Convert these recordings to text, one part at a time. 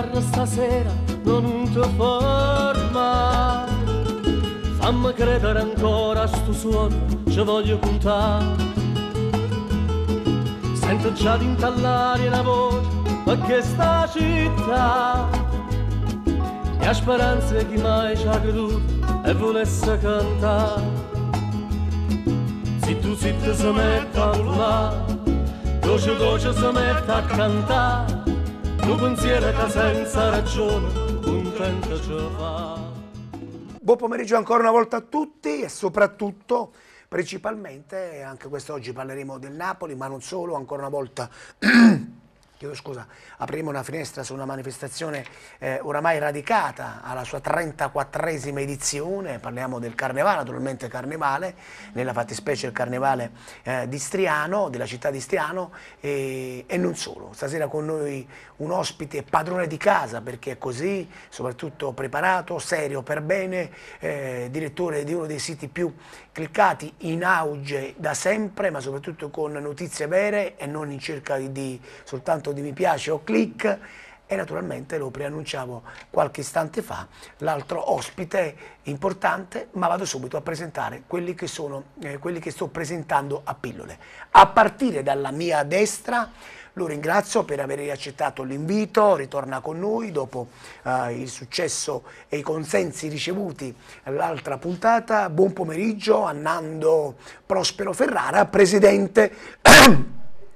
parla stasera non ti forma fammi credere ancora a sto suono ci voglio puntare sento già d'intallare la voce ma che sta città e a speranze chi mai ci ha creduto e volesse cantare se tu si si mette a urlare dolce dolce si mette a cantare un pensiero che senza ragione un tenta ce fa. Buon pomeriggio ancora una volta a tutti e soprattutto principalmente anche quest'oggi parleremo del Napoli ma non solo, ancora una volta chiedo scusa, apriremo una finestra su una manifestazione eh, oramai radicata alla sua 34esima edizione, parliamo del carnevale, naturalmente carnevale, nella fattispecie il carnevale eh, di Striano, della città di Striano e, e, non solo. Stasera con noi un ospite padrone di casa perché è così, soprattutto preparato, serio per bene, eh, direttore di uno dei siti più cliccati in auge da sempre, ma soprattutto con notizie vere e non in cerca di, soltanto di mi piace o click e naturalmente lo preannunciavo qualche istante fa, l'altro ospite importante, ma vado subito a presentare quelli che, sono, eh, quelli che sto presentando a pillole. A partire dalla mia destra lo ringrazio per aver accettato l'invito, ritorna con noi dopo eh, il successo e i consensi ricevuti l'altra puntata. Buon pomeriggio a Nando Prospero Ferrara, presidente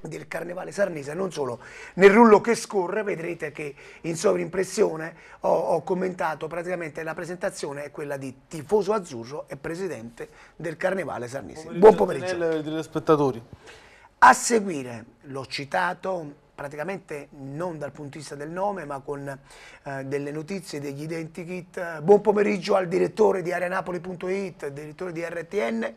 del Carnevale Sarnese, non solo. Nel rullo che scorre vedrete che in sovrimpressione ho, ho, commentato praticamente la presentazione è quella di tifoso azzurro e presidente del Carnevale Sarnese. Buon pomeriggio. Buon pomeriggio. Buon pomeriggio. A seguire, l'ho citato praticamente non dal punto di vista del nome ma con eh, delle notizie, degli identikit. Buon pomeriggio al direttore di arenapoli.it, direttore di RTN.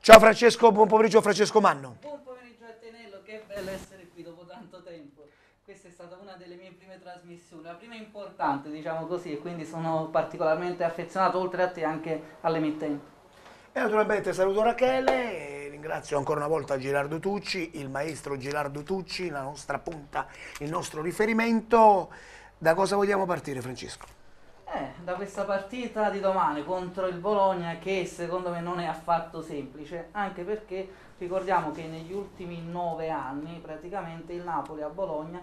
Ciao Francesco, buon pomeriggio Francesco Manno. Buon pomeriggio a Tenello, che bello essere qui dopo tanto tempo. Questa è stata una delle mie prime trasmissioni, la prima importante diciamo così e quindi sono particolarmente affezionato oltre a te anche all'emittente. E naturalmente saluto Rachele Ringrazio ancora una volta Gerardo Tucci, il maestro Gerardo Tucci, la nostra punta, il nostro riferimento. Da cosa vogliamo partire Francesco? Eh, da questa partita di domani contro il Bologna che secondo me non è affatto semplice, anche perché ricordiamo che negli ultimi nove anni praticamente il Napoli a Bologna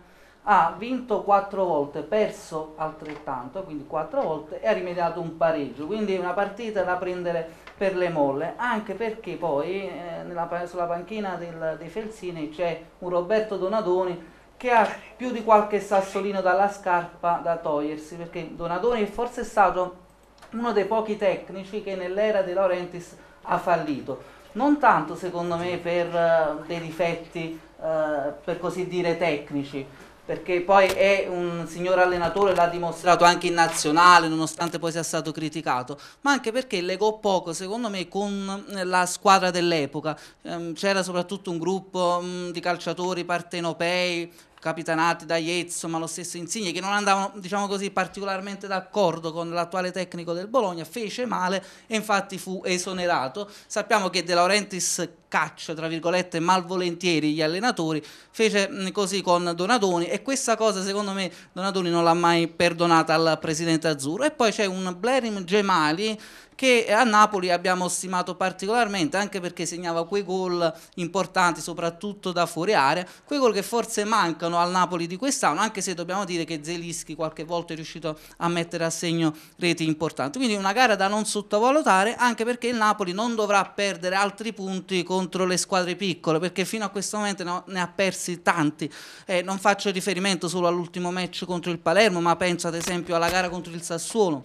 ha vinto quattro volte, perso altrettanto, quindi quattro volte e ha rimediato un pareggio, quindi una partita da prendere per le molle, anche perché poi eh, nella, sulla panchina del, dei Felsini c'è un Roberto Donadoni che ha più di qualche sassolino dalla scarpa da togliersi, perché Donadoni è forse stato uno dei pochi tecnici che nell'era di Laurentiis ha fallito. Non tanto secondo me per uh, dei difetti, uh, per così dire, tecnici, perché poi è un signor allenatore, l'ha dimostrato anche in nazionale, nonostante poi sia stato criticato, ma anche perché legò poco, secondo me, con eh, la squadra dell'epoca. Ehm, c'era soprattutto un gruppo mm, di calciatori partenopei, capitanati da Iezzo, ma lo stesso Insigne, che non andavano diciamo così, particolarmente d'accordo con l'attuale tecnico del Bologna, fece male e infatti fu esonerato. Sappiamo che De Laurentiis caccia, tra virgolette, malvolentieri gli allenatori, fece così con Donadoni e questa cosa secondo me Donadoni non l'ha mai perdonata al presidente azzurro. E poi c'è un Blerim Gemali che a Napoli abbiamo stimato particolarmente, anche perché segnava quei gol importanti, soprattutto da fuori area, quei gol che forse mancano al Napoli di quest'anno, anche se dobbiamo dire che Zelischi qualche volta è riuscito a mettere a segno reti importanti. Quindi una gara da non sottovalutare, anche perché il Napoli non dovrà perdere altri punti contro le squadre piccole, perché fino a questo momento ne ha persi tanti. Eh, non faccio riferimento solo all'ultimo match contro il Palermo, ma penso ad esempio alla gara contro il Sassuolo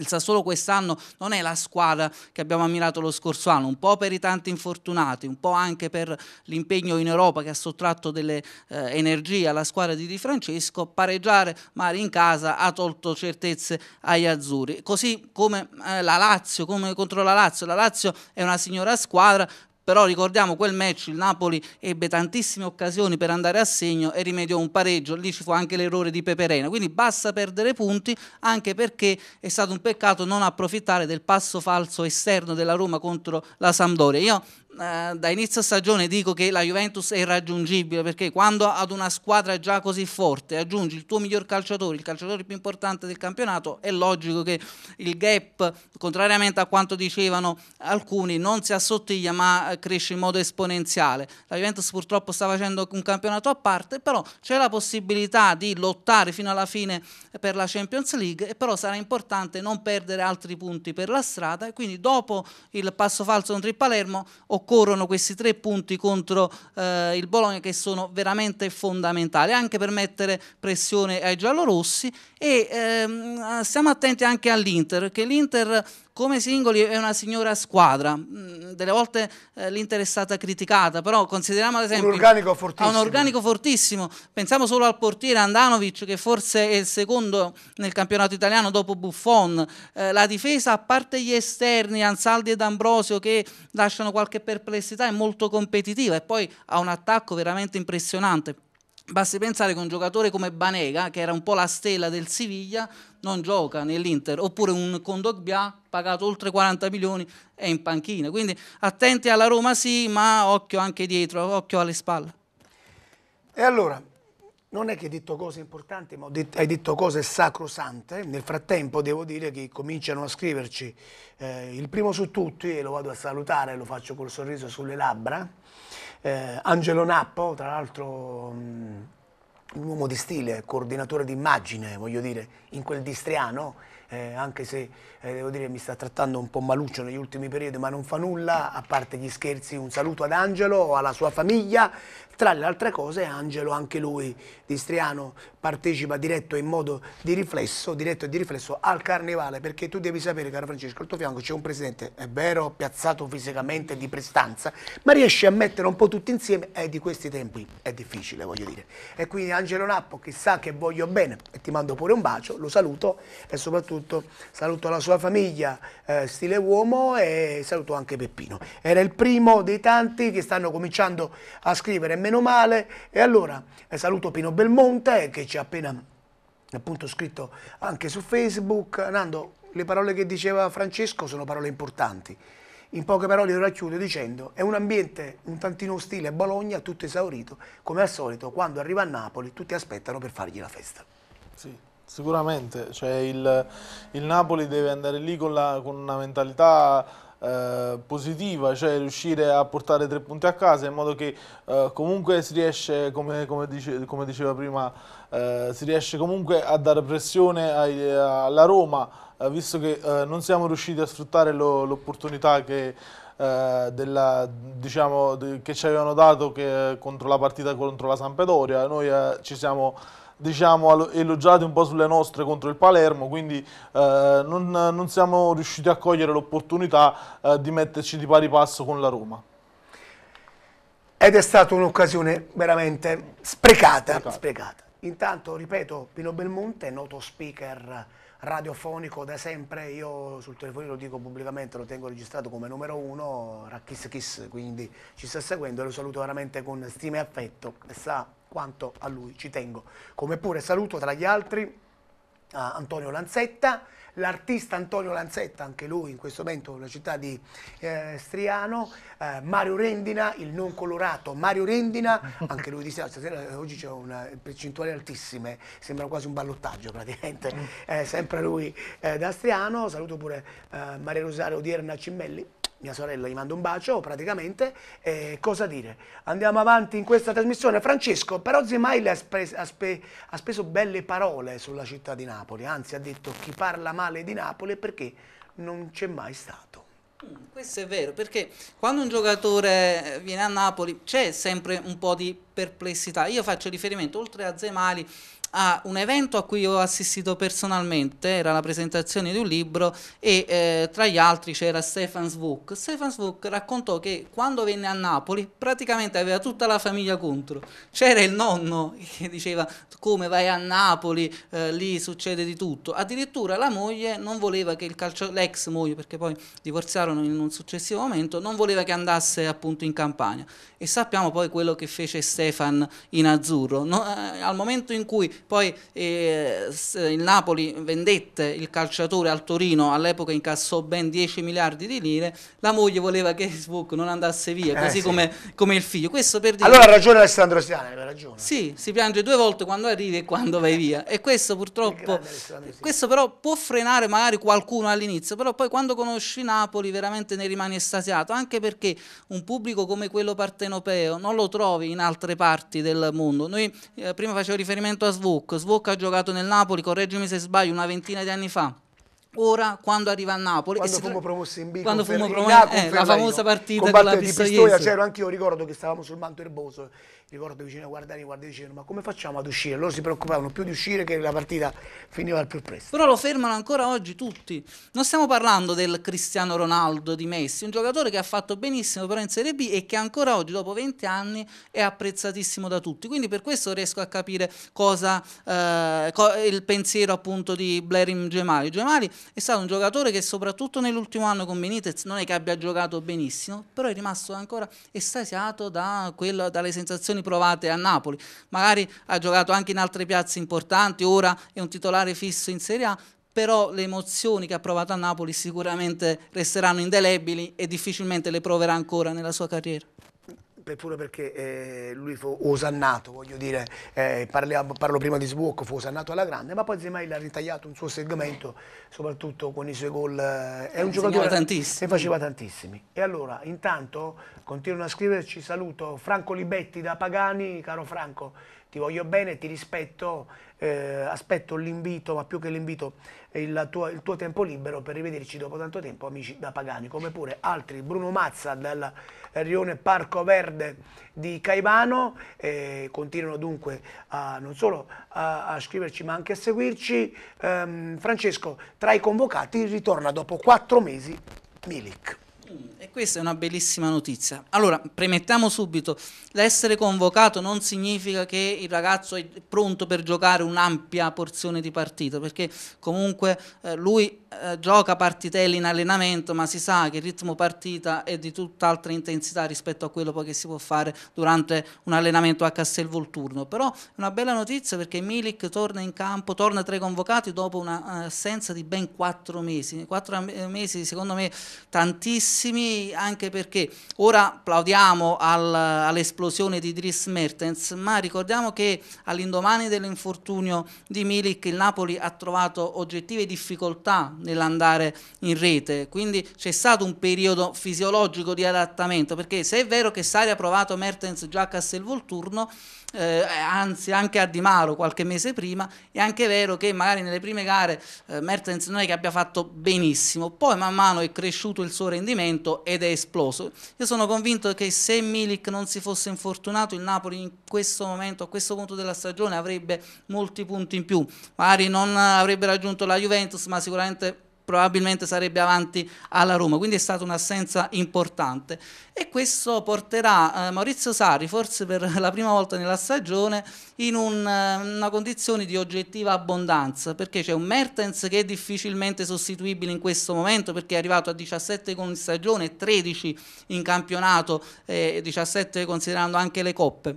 il Sassuolo quest'anno non è la squadra che abbiamo ammirato lo scorso anno, un po' per i tanti infortunati, un po' anche per l'impegno in Europa che ha sottratto delle eh, energie alla squadra di Di Francesco, pareggiare magari in casa ha tolto certezze agli azzurri, così come eh, la Lazio, come contro la Lazio, la Lazio è una signora squadra però ricordiamo quel match il Napoli ebbe tantissime occasioni per andare a segno e rimediò un pareggio, lì ci fu anche l'errore di Peperena, quindi basta perdere punti anche perché è stato un peccato non approfittare del passo falso esterno della Roma contro la Sampdoria. Io eh, da inizio stagione dico che la Juventus è irraggiungibile perché quando ad una squadra già così forte aggiungi il tuo miglior calciatore, il calciatore più importante del campionato, è logico che il gap, contrariamente a quanto dicevano alcuni, non si assottiglia ma eh, cresce in modo esponenziale. La Juventus purtroppo sta facendo un campionato a parte, però c'è la possibilità di lottare fino alla fine per la Champions League e però sarà importante non perdere altri punti per la strada e quindi dopo il passo falso contro il Palermo occorre occorrono questi tre punti contro eh, il Bologna che sono veramente fondamentali, anche per mettere pressione ai giallorossi e ehm, ah, stiamo attenti anche all'Inter, che l'Inter come singoli è una signora squadra. Mm, delle volte eh, l'Inter è stata criticata, però consideriamo ad esempio... Un organico fortissimo. Ha un organico fortissimo. Pensiamo solo al portiere Andanovic, che forse è il secondo nel campionato italiano dopo Buffon. Eh, la difesa, a parte gli esterni, Ansaldi ed Ambrosio, che lasciano qualche perplessità, è molto competitiva e poi ha un attacco veramente impressionante. Basti pensare che un giocatore come Banega, che era un po' la stella del Siviglia, non gioca nell'Inter, oppure un Condogbia pagato oltre 40 milioni è in panchina. Quindi attenti alla Roma sì, ma occhio anche dietro, occhio alle spalle. E allora, non è che hai detto cose importanti, ma hai detto cose sacrosante. Nel frattempo devo dire che cominciano a scriverci eh, il primo su tutti, e lo vado a salutare, lo faccio col sorriso sulle labbra, eh, Angelo Nappo, tra l'altro mm, un uomo di stile, coordinatore d'immagine, voglio dire, in quel distriano, eh, anche se eh, devo dire mi sta trattando un po' maluccio negli ultimi periodi, ma non fa nulla, a parte gli scherzi, un saluto ad Angelo, alla sua famiglia, tra le altre cose Angelo, anche lui di Striano, partecipa diretto in modo di riflesso, diretto e di riflesso al carnevale, perché tu devi sapere, caro Francesco, al tuo fianco c'è un presidente, è vero, piazzato fisicamente di prestanza, ma riesce a mettere un po' tutti insieme e di questi tempi è difficile, voglio dire. E quindi Angelo Nappo, chissà che voglio bene, e ti mando pure un bacio, lo saluto e soprattutto saluto la sua famiglia, eh, stile uomo, e saluto anche Peppino. Era il primo dei tanti che stanno cominciando a scrivere e meno male. E allora eh, saluto Pino Belmonte che ci ha appena appunto scritto anche su Facebook. Nando, le parole che diceva Francesco sono parole importanti. In poche parole lo racchiudo dicendo è un ambiente un tantino ostile a Bologna, tutto esaurito, come al solito quando arriva a Napoli tutti aspettano per fargli la festa. Sì, sicuramente, cioè, il, il, Napoli deve andare lì con, la, con una mentalità eh, positiva, cioè riuscire a portare tre punti a casa in modo che eh, comunque si riesce, come, come, dice, come diceva prima, eh, si riesce comunque a dare pressione ai, alla Roma, eh, visto che eh, non siamo riusciti a sfruttare l'opportunità che della, diciamo, che ci avevano dato che, contro la partita contro la Sampedoria. Noi eh, ci siamo diciamo, elogiati un po' sulle nostre contro il Palermo, quindi eh, non, non, siamo riusciti a cogliere l'opportunità eh, di metterci di pari passo con la Roma. Ed è stata un'occasione veramente sprecata, sprecata. sprecata. Intanto, ripeto, Pino Belmonte, noto speaker radiofonico da sempre, io sul telefono lo dico pubblicamente, lo tengo registrato come numero uno, Rakis Kiss, quindi ci sta seguendo, e lo saluto veramente con stima e affetto e sa quanto a lui ci tengo. Come pure saluto tra gli altri Antonio Lanzetta, l'artista Antonio Lanzetta, anche lui in questo momento nella città di eh, Striano, eh, Mario Rendina, il non colorato Mario Rendina, anche lui di stasera, eh, oggi c'è un percentuale altissime, sembra quasi un ballottaggio praticamente, mm. eh, sempre lui eh, da Striano, saluto pure eh, Maria Rosaria Odierna Cimmelli, mia sorella gli manda un bacio praticamente, eh, cosa dire? Andiamo avanti in questa trasmissione. Francesco, però Zimail ha, spes, ha, spe, ha speso belle parole sulla città di Napoli, anzi ha detto chi parla male di Napoli è perché non c'è mai stato. Mm, questo è vero, perché quando un giocatore eh, viene a Napoli c'è sempre un po' di perplessità. Io faccio riferimento, oltre a Zemali, a un evento a cui ho assistito personalmente, era la presentazione di un libro e eh, tra gli altri c'era Stefan Svuk. Stefan Svuk raccontò che quando venne a Napoli praticamente aveva tutta la famiglia contro. C'era il nonno che diceva come vai a Napoli, eh, lì succede di tutto. Addirittura la moglie non voleva che il calcio, l'ex moglie perché poi divorziarono in un successivo momento, non voleva che andasse appunto in campagna. E sappiamo poi quello che fece Stefan in azzurro. No, eh, al momento in cui poi eh, il Napoli vendette il calciatore al Torino, all'epoca incassò ben 10 miliardi di lire, la moglie voleva che Facebook non andasse via, eh, così eh, sì. come, come, il figlio. Questo per dire... Allora ha ragione Alessandro Siani, aveva ragione. Sì, si piange due volte quando arrivi e quando vai via. E questo purtroppo... Questo però può frenare magari qualcuno all'inizio, però poi quando conosci Napoli veramente ne rimani estasiato, anche perché un pubblico come quello partenopeo non lo trovi in altre parti del mondo. Noi eh, prima facevo riferimento a Svolta, Svouk. Svouk ha giocato nel Napoli, correggimi se sbaglio, una ventina di anni fa. Ora, quando arriva a Napoli, quando fumo tra... promossi in B, quando fumo promossi, eh, la famosa partita con la di Pistoia, c'ero cioè, anche io. Ricordo che stavamo sul manto erboso ricordo vicino a guardare i Guardi dicevano ma come facciamo ad uscire? Loro si preoccupavano più di uscire che la partita finiva al più presto. Però lo fermano ancora oggi tutti. Non stiamo parlando del Cristiano Ronaldo di Messi, un giocatore che ha fatto benissimo però in Serie B e che ancora oggi dopo 20 anni è apprezzatissimo da tutti. Quindi per questo riesco a capire cosa eh, co il pensiero appunto di Blerim Gemali. Gemali è stato un giocatore che soprattutto nell'ultimo anno con Benitez non è che abbia giocato benissimo, però è rimasto ancora estasiato da quella, dalle sensazioni prestazioni provate a Napoli, magari ha giocato anche in altre piazze importanti, ora è un titolare fisso in Serie A, però le emozioni che ha provato a Napoli sicuramente resteranno indelebili e difficilmente le proverà ancora nella sua carriera pure perché eh, lui fu osannato, voglio dire, eh, parliamo, parlo prima di Sbuocco, fu osannato alla grande, ma poi Zemail ha ritagliato un suo segmento, soprattutto con i suoi gol, eh, è un giocatore tantissimo. che faceva tantissimi. E allora, intanto, continuano a scriverci, saluto Franco Libetti da Pagani, caro Franco, ti voglio bene, ti rispetto, eh, aspetto l'invito, ma più che l'invito, il, tuo, il tuo tempo libero per rivederci dopo tanto tempo, amici da Pagani, come pure altri, Bruno Mazza dal rione Parco Verde di Caivano, eh, continuano dunque a, non solo a, a, scriverci ma anche a seguirci. Eh, Francesco, tra i convocati ritorna dopo quattro mesi Milik. E questa è una bellissima notizia. Allora, premettiamo subito, l'essere convocato non significa che il ragazzo è pronto per giocare un'ampia porzione di partita, perché comunque eh, lui eh, gioca partitelli in allenamento, ma si sa che il ritmo partita è di tutt'altra intensità rispetto a quello che si può fare durante un allenamento a Castelvolturno. Però è una bella notizia perché Milik torna in campo, torna tra i convocati dopo un'assenza eh, di ben quattro mesi. Quattro eh, mesi secondo me tantissimi, anche perché ora applaudiamo al, all'esplosione di Dries Mertens, ma ricordiamo che all'indomani dell'infortunio di Milik il Napoli ha trovato oggettive difficoltà nell'andare in rete, quindi c'è stato un periodo fisiologico di adattamento, perché se è vero che Sari ha provato Mertens, già a il Volturno, eh, eh, anzi anche a Di Maro qualche mese prima, è anche vero che magari nelle prime gare eh, Mertens non è che abbia fatto benissimo, poi man mano è cresciuto il suo rendimento ed è esploso. Io sono convinto che se Milik non si fosse infortunato il Napoli in questo momento, a questo punto della stagione, avrebbe molti punti in più, magari non avrebbe raggiunto la Juventus ma sicuramente probabilmente sarebbe avanti alla Roma, quindi è stata un'assenza importante e questo porterà eh, Maurizio Sarri forse per la prima volta nella stagione in un, eh, una condizione di oggettiva abbondanza perché c'è un Mertens che è difficilmente sostituibile in questo momento perché è arrivato a 17 con stagione, 13 in campionato e eh, 17 considerando anche le coppe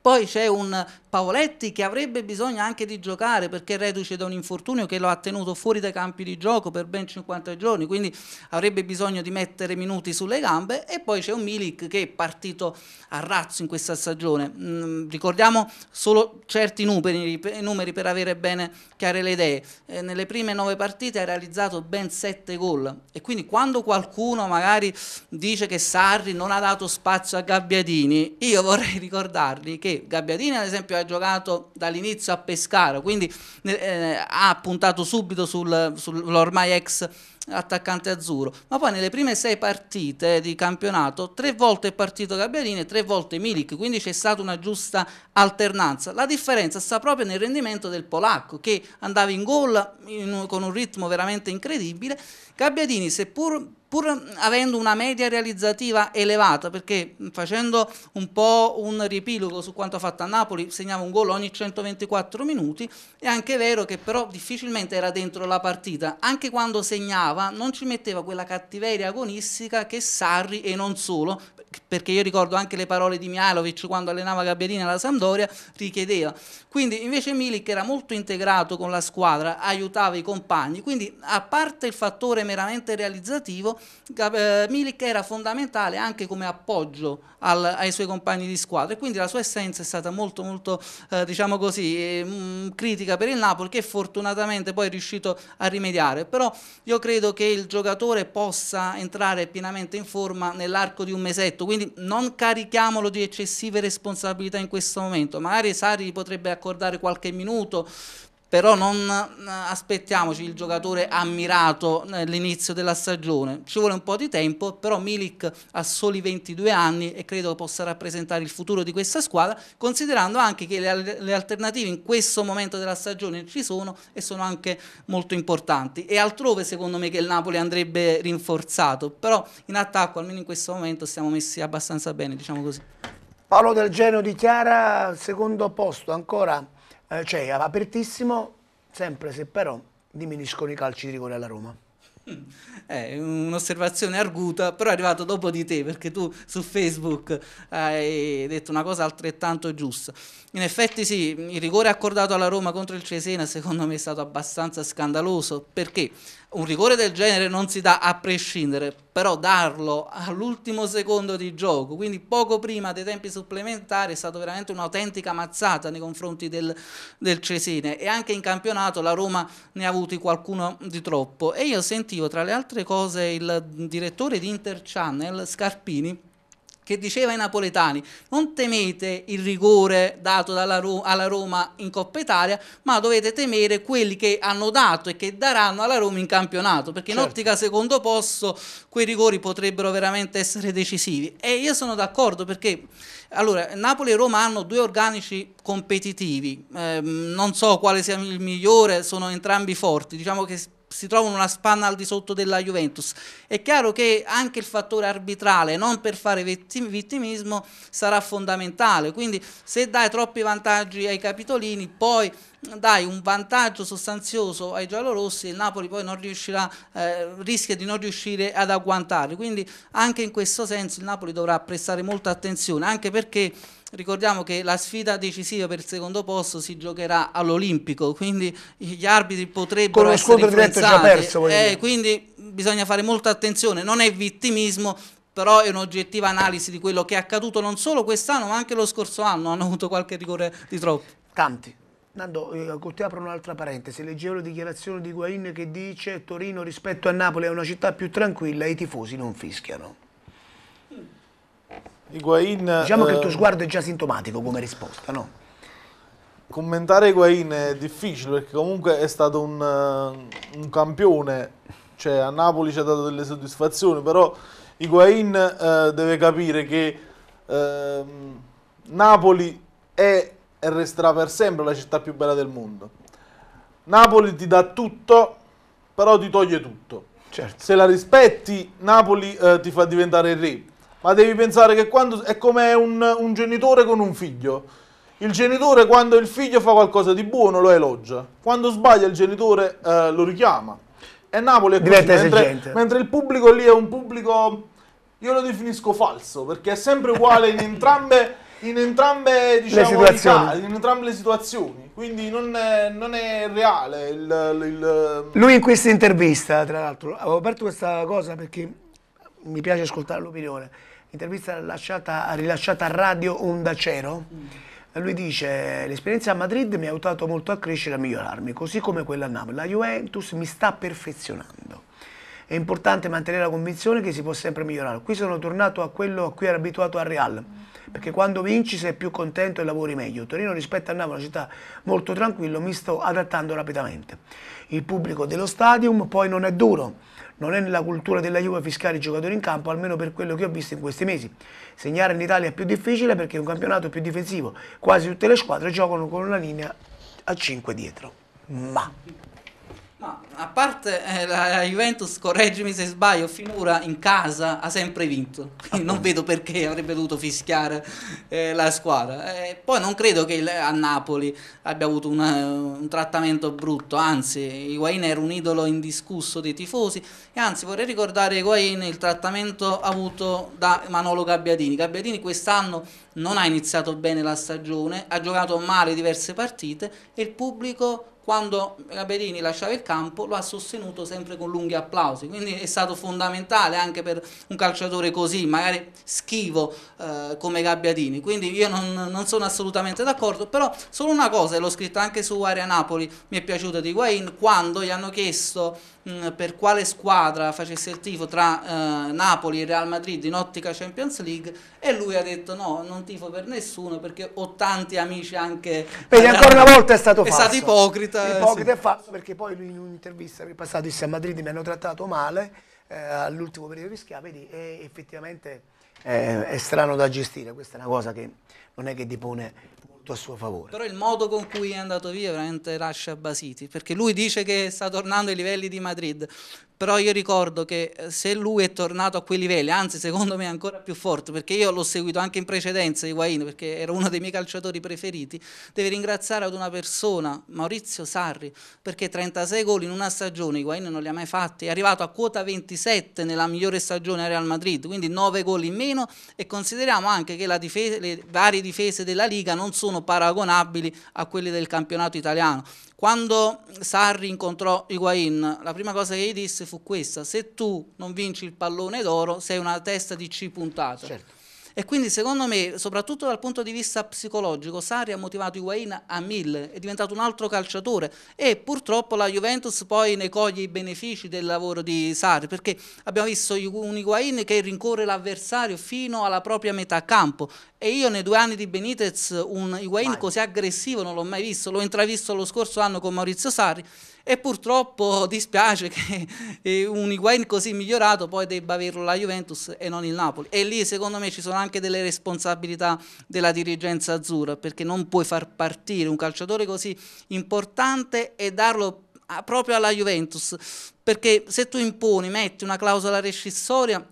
poi c'è un Pavoletti che avrebbe bisogno anche di giocare perché è reduce da un infortunio che lo ha tenuto fuori dai campi di gioco per ben 50 giorni, quindi avrebbe bisogno di mettere minuti sulle gambe e poi c'è un Milik che è partito a razzo in questa stagione. Mm, ricordiamo solo certi numeri, numeri, per avere bene chiare le idee. Eh, nelle prime nove partite ha realizzato ben 7 gol e quindi quando qualcuno magari dice che Sarri non ha dato spazio a Gabbiadini, io vorrei ricordargli che perché Gabbiadini ad esempio ha giocato dall'inizio a Pescara, quindi eh, eh, ha puntato subito sul, sull'ormai ex attaccante azzurro, ma poi nelle prime sei partite di campionato tre volte è partito Gabbiadini e tre volte Milik, quindi c'è stata una giusta alternanza. La differenza sta proprio nel rendimento del polacco che andava in gol in, con un ritmo veramente incredibile. Gabbiadini, seppur pur mm, avendo una media realizzativa elevata, perché mm, facendo un po' un riepilogo su quanto ha fatto a Napoli, segnava un gol ogni 124 minuti, è anche vero che però difficilmente era dentro la partita, anche quando segnava non ci metteva quella cattiveria agonistica che Sarri e non solo perché io ricordo anche le parole di Mialovic quando allenava Gabbiadini alla Sampdoria, richiedeva. Quindi invece Milik era molto integrato con la squadra, aiutava i compagni, quindi a parte il fattore meramente realizzativo, eh, Milik era fondamentale anche come appoggio al, ai suoi compagni di squadra e quindi la sua essenza è stata molto molto eh, diciamo così eh, mm, critica per il Napoli che fortunatamente poi è riuscito a rimediare, però io credo che il giocatore possa entrare pienamente in forma nell'arco di un mesetto, quindi non carichiamolo di eccessive responsabilità in questo momento, magari Sari potrebbe accordare qualche minuto, però non eh, aspettiamoci il giocatore ammirato all'inizio eh, della stagione, ci vuole un po' di tempo, però Milik ha soli 22 anni e credo possa rappresentare il futuro di questa squadra, considerando anche che le, le alternative in questo momento della stagione ci sono e sono anche molto importanti. E altrove secondo me che il Napoli andrebbe rinforzato, però in attacco almeno in questo momento siamo messi abbastanza bene, diciamo così. Paolo Del Geno dichiara secondo posto ancora eh, cioè apertissimo, sempre se però diminuiscono i calci di rigore alla Roma. È mm. eh, un'osservazione arguta, però è arrivato dopo di te perché tu su Facebook hai detto una cosa altrettanto giusta. In effetti sì, il rigore accordato alla Roma contro il Cesena secondo me è stato abbastanza scandaloso perché un rigore del genere non si dà a prescindere, però darlo all'ultimo secondo di gioco, quindi poco prima dei tempi supplementari, è stata veramente un'autentica mazzata nei confronti del, del, Cesine e anche in campionato la Roma ne ha avuti qualcuno di troppo. E io sentivo tra le altre cose il direttore di Interchannel, Scarpini, che diceva ai napoletani non temete il rigore dato Ro alla Roma in Coppa Italia, ma dovete temere quelli che hanno dato e che daranno alla Roma in campionato, perché certo. in ottica secondo posto quei rigori potrebbero veramente essere decisivi. E io sono d'accordo perché allora, Napoli e Roma hanno due organici competitivi, eh, non so quale sia il migliore, sono entrambi forti, diciamo che si trovano una spanna al di sotto della Juventus. È chiaro che anche il fattore arbitrale, non per fare vittimismo, sarà fondamentale. Quindi se dai troppi vantaggi ai capitolini, poi dai un vantaggio sostanzioso ai giallorossi, il Napoli poi eh, rischia di non riuscire ad agguantarli. Quindi anche in questo senso il Napoli dovrà prestare molta attenzione, anche perché ricordiamo che la sfida decisiva per il secondo posto si giocherà all'Olimpico, quindi gli arbitri potrebbero Con essere influenzati. Perso, eh, quindi bisogna fare molta attenzione, non è vittimismo, però è un'oggettiva analisi di quello che è accaduto non solo quest'anno ma anche lo scorso anno, hanno avuto qualche rigore di troppo. Canti. Nando, eh, ti apro un'altra parentesi, leggevo la dichiarazione di Guain che dice Torino rispetto a Napoli è una città più tranquilla e i tifosi non fischiano. Higuain, diciamo che il tuo eh, sguardo è già sintomatico come risposta, no? Commentare Higuain è difficile perché comunque è stato un, un campione, cioè a Napoli ci ha dato delle soddisfazioni, però Higuain eh, deve capire che eh, Napoli è e resterà per sempre la città più bella del mondo. Napoli ti dà tutto, però ti toglie tutto. Certo. Se la rispetti, Napoli eh, ti fa diventare il re. Ma devi pensare che quando, è come un, un genitore con un figlio. Il genitore quando il figlio fa qualcosa di buono lo elogia, quando sbaglia il genitore eh, lo richiama. E Napoli è Diventa così, mentre, mentre, il pubblico lì è un pubblico, io lo definisco falso, perché è sempre uguale in entrambe in entrambe, diciamo, le casi, in entrambe le situazioni. Quindi non è, non è reale il, il... Lui in questa intervista, tra l'altro, avevo aperto questa cosa perché mi piace ascoltare l'opinione. Intervista lasciata, rilasciata a Radio Onda Cero. Mm. Lui dice, l'esperienza a Madrid mi ha aiutato molto a crescere e a migliorarmi, così come quella a Napoli. La Juventus mi sta perfezionando è importante mantenere la convinzione che si può sempre migliorare. Qui sono tornato a quello a cui ero abituato al Real perché quando vinci sei più contento e lavori meglio. Torino rispetto a Napoli è una città molto tranquilla, mi sto adattando rapidamente. Il pubblico dello stadium poi non è duro, non è nella cultura della Juve fiscare i giocatori in campo, almeno per quello che ho visto in questi mesi. Segnare in Italia è più difficile perché è un campionato più difensivo, quasi tutte le squadre giocano con una linea a 5 dietro. Ma... Ma a parte eh, la Juventus, correggimi se sbaglio, finora in casa ha sempre vinto, quindi non ah. vedo perché avrebbe dovuto fischiare eh, la squadra. Eh, poi non credo che il, a Napoli abbia avuto una, un trattamento brutto, anzi Higuain era un idolo indiscusso dei tifosi e anzi vorrei ricordare Higuain il trattamento avuto da Manolo Gabbiadini. Gabbiadini quest'anno non ha iniziato bene la stagione, ha giocato male diverse partite e il pubblico quando Raberini lasciava il campo lo ha sostenuto sempre con lunghi applausi, quindi è stato fondamentale anche per un calciatore così, magari schivo eh, come Gabbiadini, quindi io non, non sono assolutamente d'accordo, però solo una cosa, e l'ho scritta anche su Area Napoli, mi è piaciuta di Guain, quando gli hanno chiesto Mm, per quale squadra facesse il tifo tra eh, Napoli e Real Madrid in ottica Champions League e lui ha detto no, non tifo per nessuno perché ho tanti amici anche... Vedi, ancora una volta è stato è falso. È stato ipocrita. Eh, ipocrita e sì. falso perché poi lui in un'intervista per il passato disse a Madrid mi hanno trattato male eh, all'ultimo periodo di schia, vedi, e effettivamente... Eh, è strano da gestire, questa è una cosa che non è che dipone tutto a suo favore. Però il modo con cui è andato via veramente lascia basiti, perché lui dice che sta tornando ai livelli di Madrid, però io ricordo che eh, se lui è tornato a quei livelli, anzi secondo me è ancora più forte, perché io l'ho seguito anche in precedenza Higuain, perché era uno dei miei calciatori preferiti, deve ringraziare ad una persona, Maurizio Sarri, perché 36 gol in una stagione Higuain non li ha mai fatti, è arrivato a quota 27 nella migliore stagione a Real Madrid, quindi 9 gol in meno e consideriamo anche che difesa, le varie difese della Liga non sono sono paragonabili a quelli del campionato italiano. Quando Sarri incontrò Higuain, la prima cosa che gli disse fu questa, se tu non vinci il pallone d'oro sei una testa di C puntata. Certo. E quindi secondo me, soprattutto dal punto di vista psicologico, Sari ha motivato Higuain a mille, è diventato un altro calciatore e purtroppo la Juventus poi ne coglie i benefici del lavoro di Sari, perché abbiamo visto un Higuain che rincorre l'avversario fino alla propria metà campo e io nei due anni di Benitez un Higuain così aggressivo non l'ho mai visto, l'ho intravisto lo scorso anno con Maurizio Sari e purtroppo dispiace che eh, un Higuain così migliorato poi debba averlo la Juventus e non il Napoli e lì secondo me ci sono anche delle responsabilità della dirigenza azzurra perché non puoi far partire un calciatore così importante e darlo a, ah, proprio alla Juventus perché se tu imponi, metti una clausola rescissoria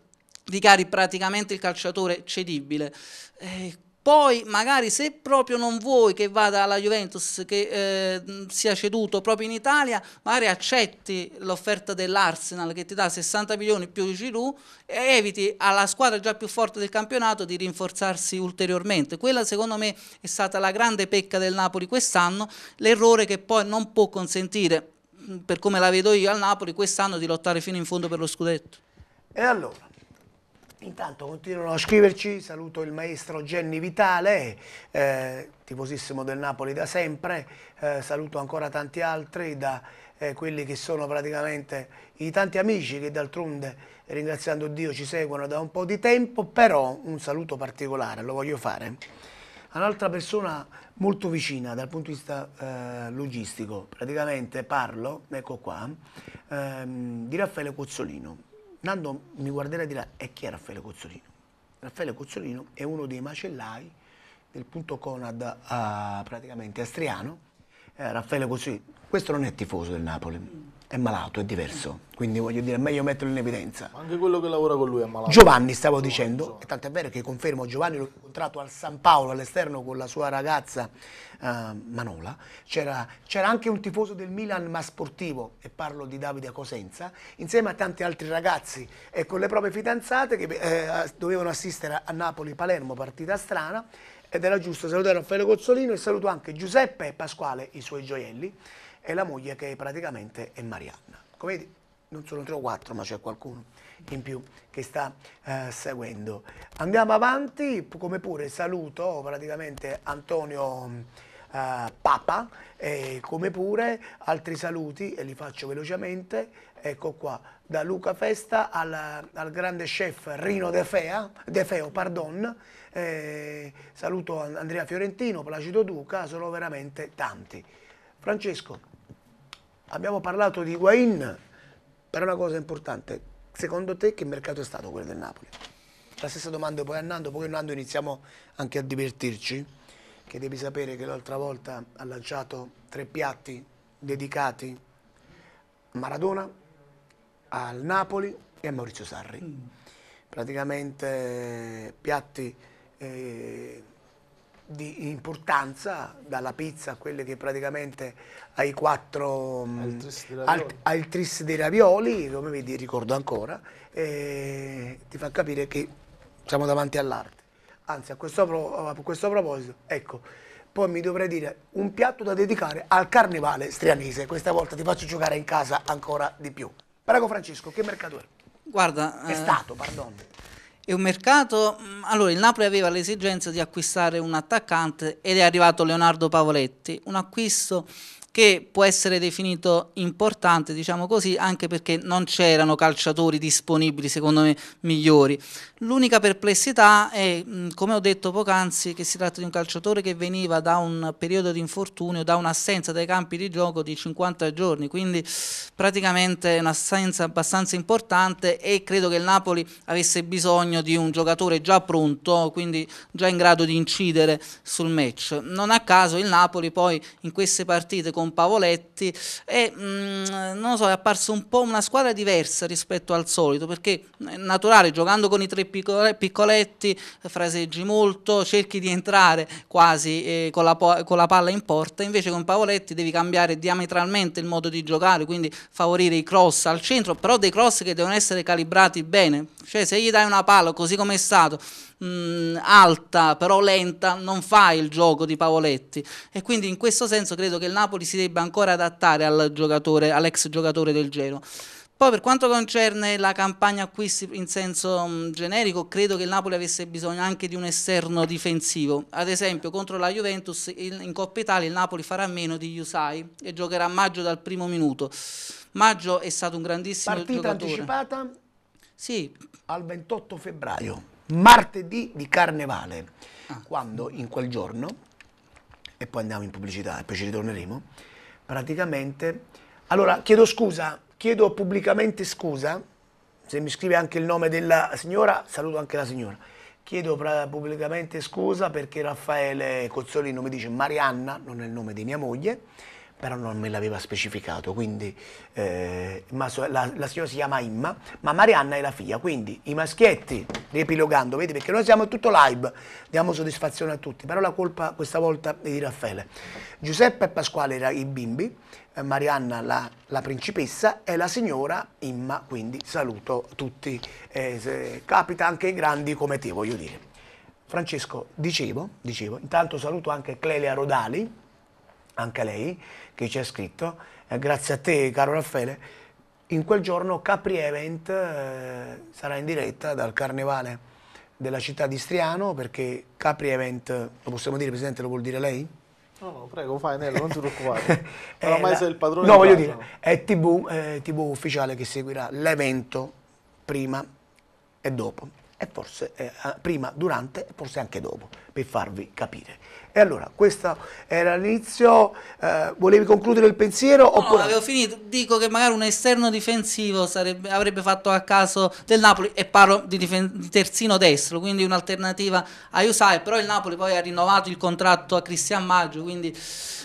dichiari praticamente il calciatore cedibile eh, poi magari se proprio non vuoi che vada alla Juventus, che eh, sia ceduto proprio in Italia, magari accetti l'offerta dell'Arsenal che ti dà 60 milioni più Giroud e eviti alla squadra già più forte del campionato di rinforzarsi ulteriormente. Quella secondo me è stata la grande pecca del Napoli quest'anno, l'errore che poi non può consentire, per come la vedo io al Napoli, quest'anno di lottare fino in fondo per lo scudetto. E allora? Intanto continuano a scriverci, saluto il maestro Genni Vitale, eh, tifosissimo del Napoli da sempre, eh, saluto ancora tanti altri da eh, quelli che sono praticamente i tanti amici che d'altronde ringraziando Dio ci seguono da un po' di tempo, però un saluto particolare lo voglio fare a un'altra persona molto vicina dal punto di vista eh, logistico, praticamente parlo, ecco qua, ehm, di Raffaele Cozzolino Nando mi guarderà e dirà, e chi è Raffaele Cozzolino? Raffaele Cozzolino è uno dei macellai del punto Conad eh, praticamente astriano. Eh, Raffaele Cozzolino, questo non è tifoso del Napoli, è malato, è diverso. Quindi voglio dire, è meglio metterlo in evidenza. Ma anche quello che lavora con lui è malato. Giovanni, stavo Giovanni, dicendo, Giovanni. e tanto è vero che confermo, Giovanni l'ho incontrato al San Paolo all'esterno con la sua ragazza uh, Manola. C'era, anche un tifoso del Milan, ma sportivo, e parlo di Davide Cosenza, insieme a tanti altri ragazzi e con le proprie fidanzate che eh, dovevano assistere a Napoli-Palermo, partita strana. Ed era giusto salutare Raffaele Cozzolino e saluto anche Giuseppe e Pasquale, i suoi gioielli e la moglie che praticamente è Marianna. Come vedi, non sono tre o quattro, ma c'è qualcuno in più che sta eh, seguendo. Andiamo avanti, come pure saluto praticamente Antonio... Uh, Papa, e come pure altri saluti, e li faccio velocemente, ecco qua, da Luca Festa al, al grande chef Rino De, Fea, De Feo, pardon, eh, saluto Andrea Fiorentino, Placido Duca, sono veramente tanti. Francesco, Abbiamo parlato di Higuain, però una cosa importante, secondo te che mercato è stato quello del Napoli? La stessa domanda poi a Nando, poi a Nando iniziamo anche a divertirci, che devi sapere che l'altra volta ha lanciato tre piatti dedicati a Maradona, al Napoli e a Maurizio Sarri. Mm. Praticamente eh, piatti... Eh, di importanza, dalla pizza a quelle che praticamente ai quattro mm, al tris dei ravioli, come vedi ricordo ancora, eh, ti fa capire che siamo davanti all'arte. Anzi, a questo, a questo proposito, ecco, poi mi dovrei dire un piatto da dedicare al carnevale strianese. Questa volta ti faccio giocare in casa ancora di più. Prego Francesco, che mercato è? Guarda, è eh... stato, perdono. È un mercato... Mm, allora, il Napoli aveva l'esigenza di acquistare un attaccante ed è arrivato Leonardo Pavoletti, un acquisto che può essere definito importante, diciamo così, anche perché non c'erano calciatori disponibili, secondo me, migliori. L'unica perplessità è, come ho detto poc'anzi, che si tratta di un calciatore che veniva da un periodo di infortunio, da un'assenza dai campi di gioco di 50 giorni, quindi praticamente un'assenza abbastanza importante e credo che il Napoli avesse bisogno di un giocatore già pronto, quindi già in grado di incidere sul match. Non a caso il Napoli poi in queste partite con con Pavoletti e mh, mm, non so, è apparsa un po' una squadra diversa rispetto al solito perché è naturale, giocando con i tre piccoletti fraseggi molto, cerchi di entrare quasi eh, con, la, con, la, palla in porta, invece con Pavoletti devi cambiare diametralmente il modo di giocare, quindi favorire i cross al centro, però dei cross che devono essere calibrati bene, cioè se gli dai una palla così come è stato mh, mm, alta però lenta non fa il gioco di Pavoletti e quindi in questo senso credo che il Napoli si debba ancora adattare al giocatore, all'ex giocatore del Genoa. Poi per quanto concerne la campagna acquisti in senso mm, generico, credo che il Napoli avesse bisogno anche di un esterno difensivo. Ad esempio, contro la Juventus in, Coppa Italia il Napoli farà meno di Yusai e giocherà a Maggio dal primo minuto. Maggio è stato un grandissimo Partita giocatore. Partita anticipata? Sì. Al 28 febbraio martedì di carnevale, ah. quando in quel giorno, e poi andiamo in pubblicità e poi ci ritorneremo, praticamente, allora chiedo scusa, chiedo pubblicamente scusa, se mi scrive anche il nome della signora, saluto anche la signora, chiedo pubblicamente scusa perché Raffaele Cozzolino mi dice Marianna, non è il nome di mia moglie, però non me l'aveva specificato, quindi, eh, ma la, la, signora si chiama Imma, ma Marianna è la figlia, quindi i maschietti, riepilogando, vedi, perché noi siamo tutto live, diamo soddisfazione a tutti, però la colpa questa volta è di Raffaele. Giuseppe e Pasquale erano i bimbi, eh, Marianna la, la, principessa e la signora Imma, quindi saluto tutti, eh, capita anche i grandi come te, voglio dire. Francesco, dicevo, dicevo, intanto saluto anche Clelia Rodali, anche lei che ci ha scritto, eh, grazie a te caro Raffaele, in quel giorno Capri Event eh, sarà in diretta dal Carnevale della città di Striano perché Capri Event, lo possiamo dire Presidente, lo vuol dire lei? No, no, prego, fai Nello, non ti preoccupare. Eh, ormai la... sei il padrone. No, voglio casa. dire, è TV, eh, TV ufficiale che seguirà l'evento prima e dopo, e forse eh, prima, durante e forse anche dopo, per farvi capire. E allora, questo era l'inizio, eh, volevi concludere il pensiero? No, oppure... avevo finito, dico che magari un esterno difensivo sarebbe, avrebbe fatto a caso del Napoli, e parlo di, di terzino destro, quindi un'alternativa a Usai, però il Napoli poi ha rinnovato il contratto a Cristian Maggio, quindi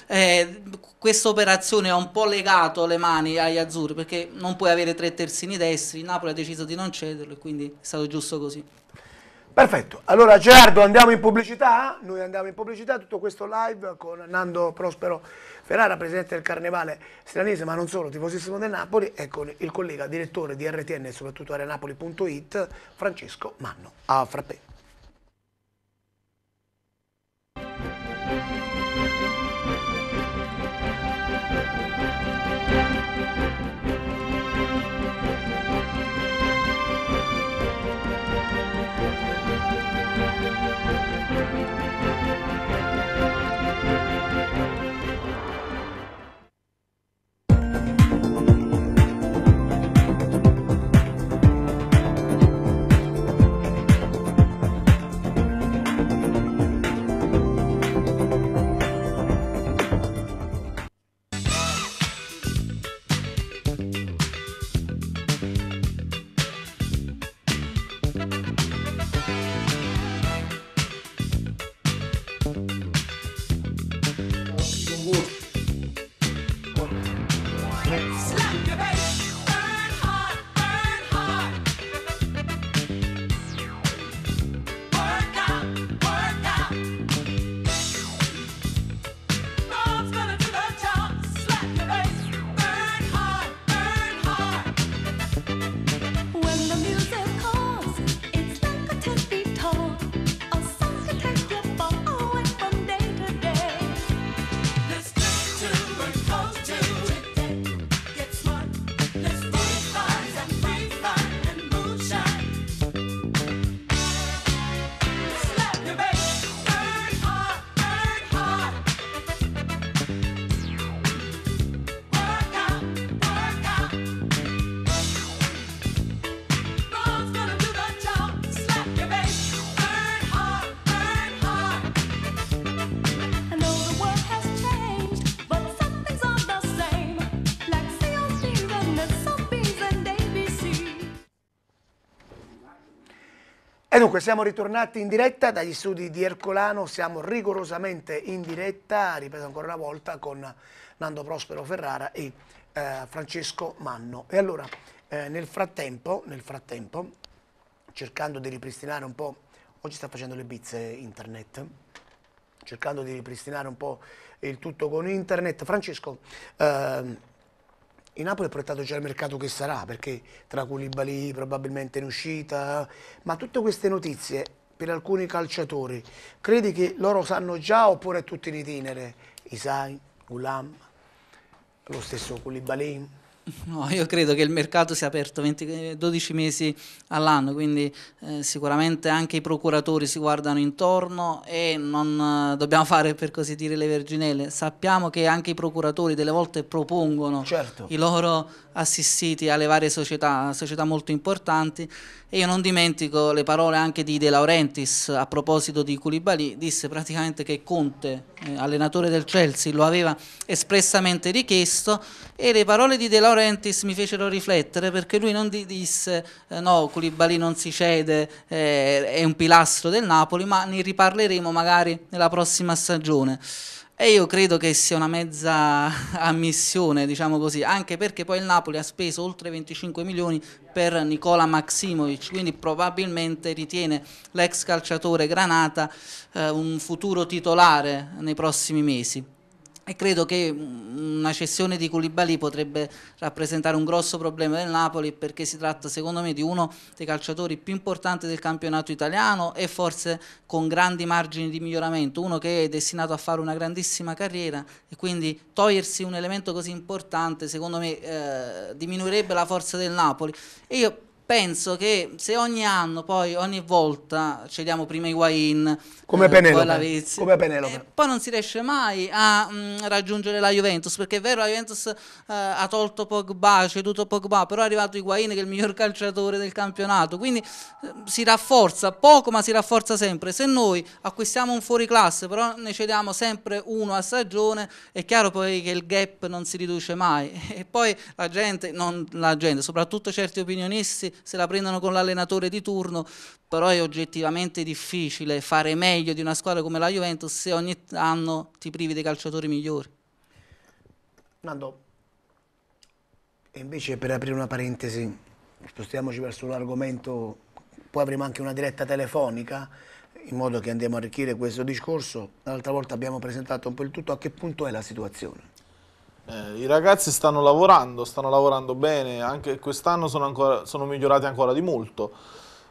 eh, questa operazione ha un po' legato le mani agli azzurri, perché non puoi avere tre terzini destri, il Napoli ha deciso di non cederlo e quindi è stato giusto così. Perfetto, allora Gerardo andiamo in pubblicità, noi andiamo in pubblicità, tutto questo live con Nando Prospero Ferrara, presidente del Carnevale Stranese, ma non solo, tifosissimo del Napoli, e con il collega direttore di RTN e soprattutto arenapoli.it, Francesco Manno. A frappè. Christmas. Dunque siamo ritornati in diretta dagli studi di Ercolano, siamo rigorosamente in diretta, ripeto ancora una volta, con Nando Prospero Ferrara e eh, Francesco Manno. E allora, eh, nel, frattempo, nel frattempo, cercando di ripristinare un po', oggi sta facendo le bizze internet, cercando di ripristinare un po' il tutto con internet, Francesco... Eh, il Napoli ha portato già il mercato che sarà, perché tra Koulibaly probabilmente in uscita, ma tutte queste notizie per alcuni calciatori, credi che loro sanno già oppure è tutto in itinere? Isai, Gulam, lo stesso Koulibaly? No, io credo che il mercato sia aperto 20, 12 mesi all'anno, quindi eh, sicuramente anche i procuratori si guardano intorno e non eh, dobbiamo fare per così dire le verginelle. Sappiamo che anche i procuratori delle volte propongono certo. i loro assistiti alle varie società, società molto importanti e io non dimentico le parole anche di De Laurentiis a proposito di Koulibaly, disse praticamente che Conte, eh, allenatore del Chelsea, lo aveva espressamente richiesto e le parole di De Laurentiis mi fecero riflettere perché lui non disse eh, no, Koulibaly non si cede, eh, è un pilastro del Napoli, ma ne riparleremo magari nella prossima stagione. E io credo che sia una mezza ammissione, diciamo così, anche perché poi il Napoli ha speso oltre 25 milioni per Nicola Maximovic, quindi probabilmente ritiene l'ex calciatore Granata eh, un futuro titolare nei prossimi mesi e credo che una cessione di Culibali potrebbe rappresentare un grosso problema del Napoli perché si tratta secondo me di uno dei calciatori più importanti del campionato italiano e forse con grandi margini di miglioramento, uno che è destinato a fare una grandissima carriera e quindi togliersi un elemento così importante secondo me eh, diminuirebbe la forza del Napoli e io penso che se ogni anno, poi ogni volta cediamo prima Higuain, come eh, Penelope, poi, come Penelope. Eh, poi non si riesce mai a mh, mm, raggiungere la Juventus, perché è vero la Juventus eh, ha tolto Pogba, ha ceduto Pogba, però è arrivato Higuain che è il miglior calciatore del campionato, quindi eh, si rafforza poco ma si rafforza sempre. Se noi acquistiamo un fuoriclasse, però ne cediamo sempre uno a stagione, è chiaro poi che il gap non si riduce mai e poi la gente, non la gente, soprattutto certi opinionisti se la prendono con l'allenatore di turno, però è oggettivamente difficile fare meglio di una squadra come la Juventus se ogni anno ti privi dei calciatori migliori. Nando, e invece per aprire una parentesi, spostiamoci verso un argomento, poi avremo anche una diretta telefonica, in modo che andiamo a arricchire questo discorso. L'altra volta abbiamo presentato un po' il tutto, a che punto è la situazione? Eh, I ragazzi stanno lavorando, stanno lavorando bene, anche quest'anno sono, sono, migliorati ancora di molto.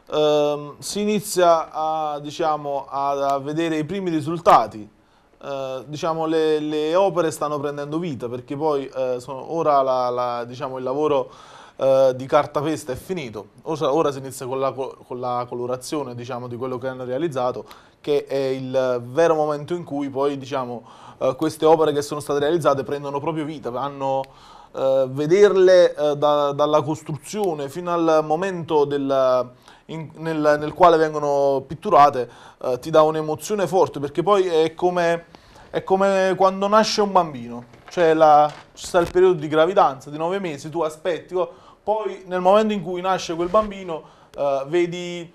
Eh, si inizia a, diciamo, a, a, vedere i primi risultati, eh, diciamo, le, le, opere stanno prendendo vita perché poi eh, sono, ora la, la, diciamo, il lavoro eh, di cartapesta è finito, ora, ora si inizia con la, con la colorazione diciamo, di quello che hanno realizzato che è il vero momento in cui poi diciamo, eh, queste opere che sono state realizzate prendono proprio vita, vanno eh, vederle eh, da, dalla costruzione fino al momento del, in, nel, nel, quale vengono pitturate eh, ti dà un'emozione forte perché poi è come, è come quando nasce un bambino, cioè la, ci sta il periodo di gravidanza di nove mesi, tu aspetti, oh, poi nel momento in cui nasce quel bambino eh, vedi...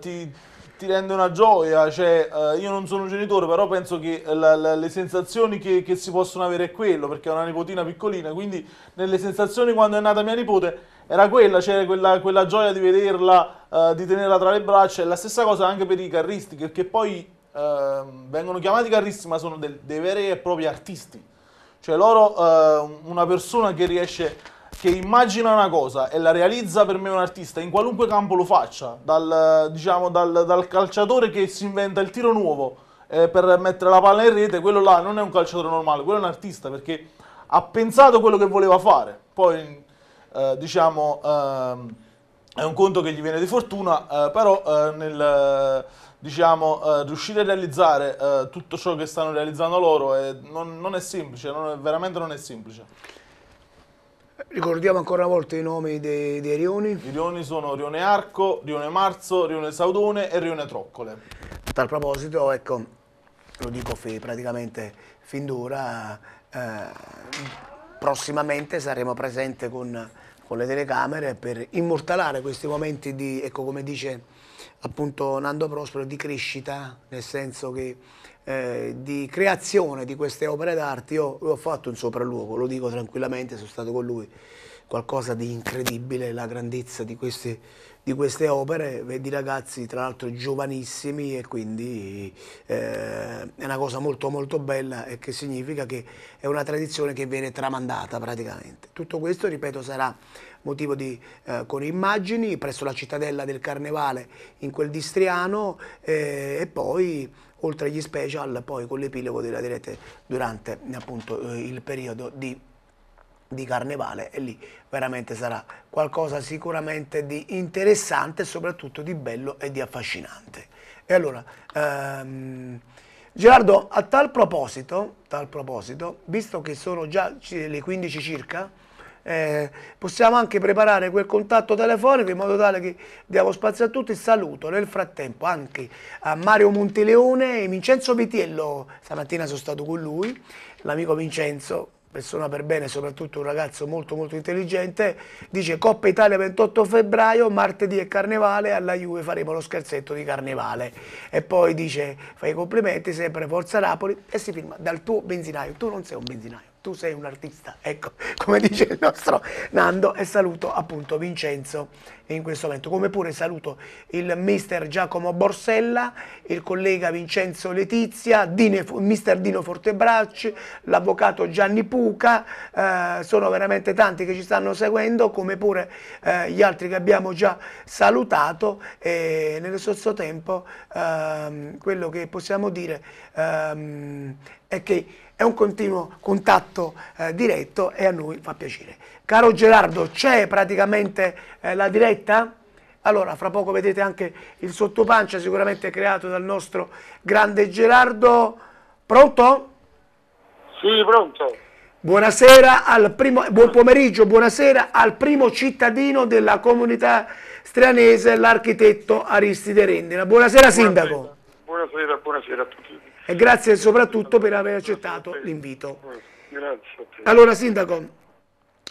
ti, ti rende una gioia, cioè, eh, io non sono genitore, però penso che la, la, le sensazioni che, che, si possono avere è quello, perché ho una nipotina piccolina, quindi nelle sensazioni quando è nata mia nipote era quella, c'era cioè quella, quella, gioia di vederla, eh, di tenerla tra le braccia, e la stessa cosa anche per i carristi, che, poi eh, vengono chiamati carristi, ma sono del, dei veri e propri artisti, cioè loro, eh, una persona che riesce a che immagina una cosa e la realizza per me un artista in qualunque campo lo faccia, dal, diciamo, dal, dal calciatore che si inventa il tiro nuovo eh, per mettere la palla in rete, quello là non è un calciatore normale, quello è un artista perché ha pensato quello che voleva fare. Poi, eh, diciamo, ehm, è un conto che gli viene di fortuna, eh, però eh, nel diciamo, eh, riuscire a realizzare eh, tutto ciò che stanno realizzando loro è, non, non, è semplice, non è, veramente non è semplice. Ricordiamo ancora una volta i nomi dei, dei rioni. I rioni sono Rione Arco, Rione Marzo, Rione Saudone e Rione Troccole. A tal proposito, ecco, lo dico praticamente fin d'ora, eh, prossimamente saremo presenti con, con, le telecamere per immortalare questi momenti di, ecco come dice appunto Nando Prospero, di crescita, nel senso che eh, di creazione di queste opere d'arte, io ho fatto un sopralluogo, lo dico tranquillamente, sono stato con lui, qualcosa di incredibile, la grandezza di queste, di queste opere, vedi eh, ragazzi tra l'altro giovanissimi e quindi eh, è una cosa molto molto bella e che significa che è una tradizione che viene tramandata praticamente. Tutto questo, ripeto, sarà motivo di, eh, con immagini presso la cittadella del Carnevale in quel distriano eh, e poi oltre agli special poi con l'epilogo della diretta durante appunto eh, il periodo di di carnevale e lì veramente sarà qualcosa sicuramente di interessante e soprattutto di bello e di affascinante. E allora, ehm, Gerardo, a tal proposito, tal proposito, visto che sono già le 15 circa, eh, possiamo anche preparare quel contatto telefonico in modo tale che diamo spazio a tutti. Saluto nel frattempo anche a eh, Mario Monteleone e Vincenzo Vitiello, stamattina sono stato con lui, l'amico Vincenzo, persona per bene, soprattutto un ragazzo molto molto intelligente, dice Coppa Italia 28 febbraio, martedì è carnevale, alla Juve faremo lo scherzetto di carnevale. E poi dice, fai i complimenti, sempre Forza Napoli, e si firma dal tuo benzinaio, tu non sei un benzinaio tu sei un artista, ecco, come dice il nostro Nando e saluto appunto Vincenzo in questo momento, come pure saluto il mister Giacomo Borsella, il collega Vincenzo Letizia, Dine, mister Dino Fortebracci, l'avvocato Gianni Puca, eh, sono veramente tanti che ci stanno seguendo, come pure eh, gli altri che abbiamo già salutato e nello stesso tempo eh, quello che possiamo dire ehm, è che è un continuo contatto eh, diretto e a noi fa piacere. Caro Gerardo, c'è praticamente eh, la diretta? Allora, fra poco vedete anche il sottopancia, sicuramente creato dal nostro grande Gerardo. Pronto? Sì, pronto. Buonasera al primo, buon pomeriggio, buonasera al primo cittadino della comunità stranese, l'architetto Aristide Rendina. Buonasera, buonasera Sindaco. Buonasera, buonasera a tutti e grazie soprattutto per aver accettato l'invito. Grazie. Allora Sindaco,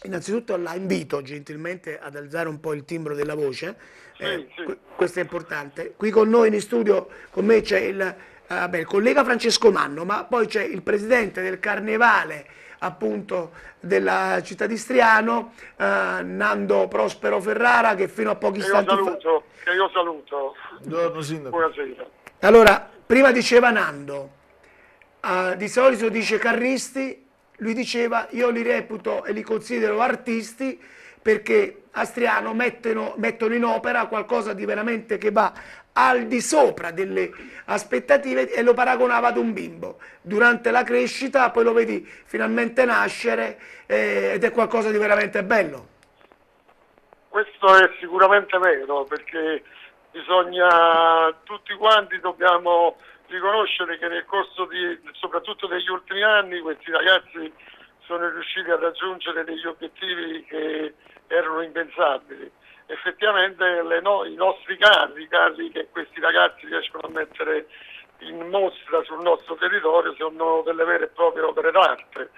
innanzitutto la invito gentilmente ad alzare un po' il timbro della voce, eh, questo è importante. Qui con noi in studio, con me c'è il, eh, il collega Francesco Manno, ma poi c'è il presidente del Carnevale appunto della città di Striano, eh, Nando Prospero Ferrara che fino a pochi che istanti io saluto, fa... Che io saluto. Buonasera. Allora, prima diceva Nando, uh, di solito dice Carristi, lui diceva io li reputo e li considero artisti perché Astriano mettono, mettono in opera qualcosa di veramente che va al di sopra delle aspettative e lo paragonava ad un bimbo. Durante la crescita poi lo vedi finalmente nascere eh, ed è qualcosa di veramente bello. Questo è sicuramente vero perché bisogna, tutti quanti dobbiamo riconoscere che nel corso di, soprattutto degli ultimi anni, questi ragazzi sono riusciti a raggiungere degli obiettivi che erano impensabili. Effettivamente no, i nostri carri, i carri che questi ragazzi riescono a mettere in mostra sul nostro territorio sono delle vere e proprie opere d'arte,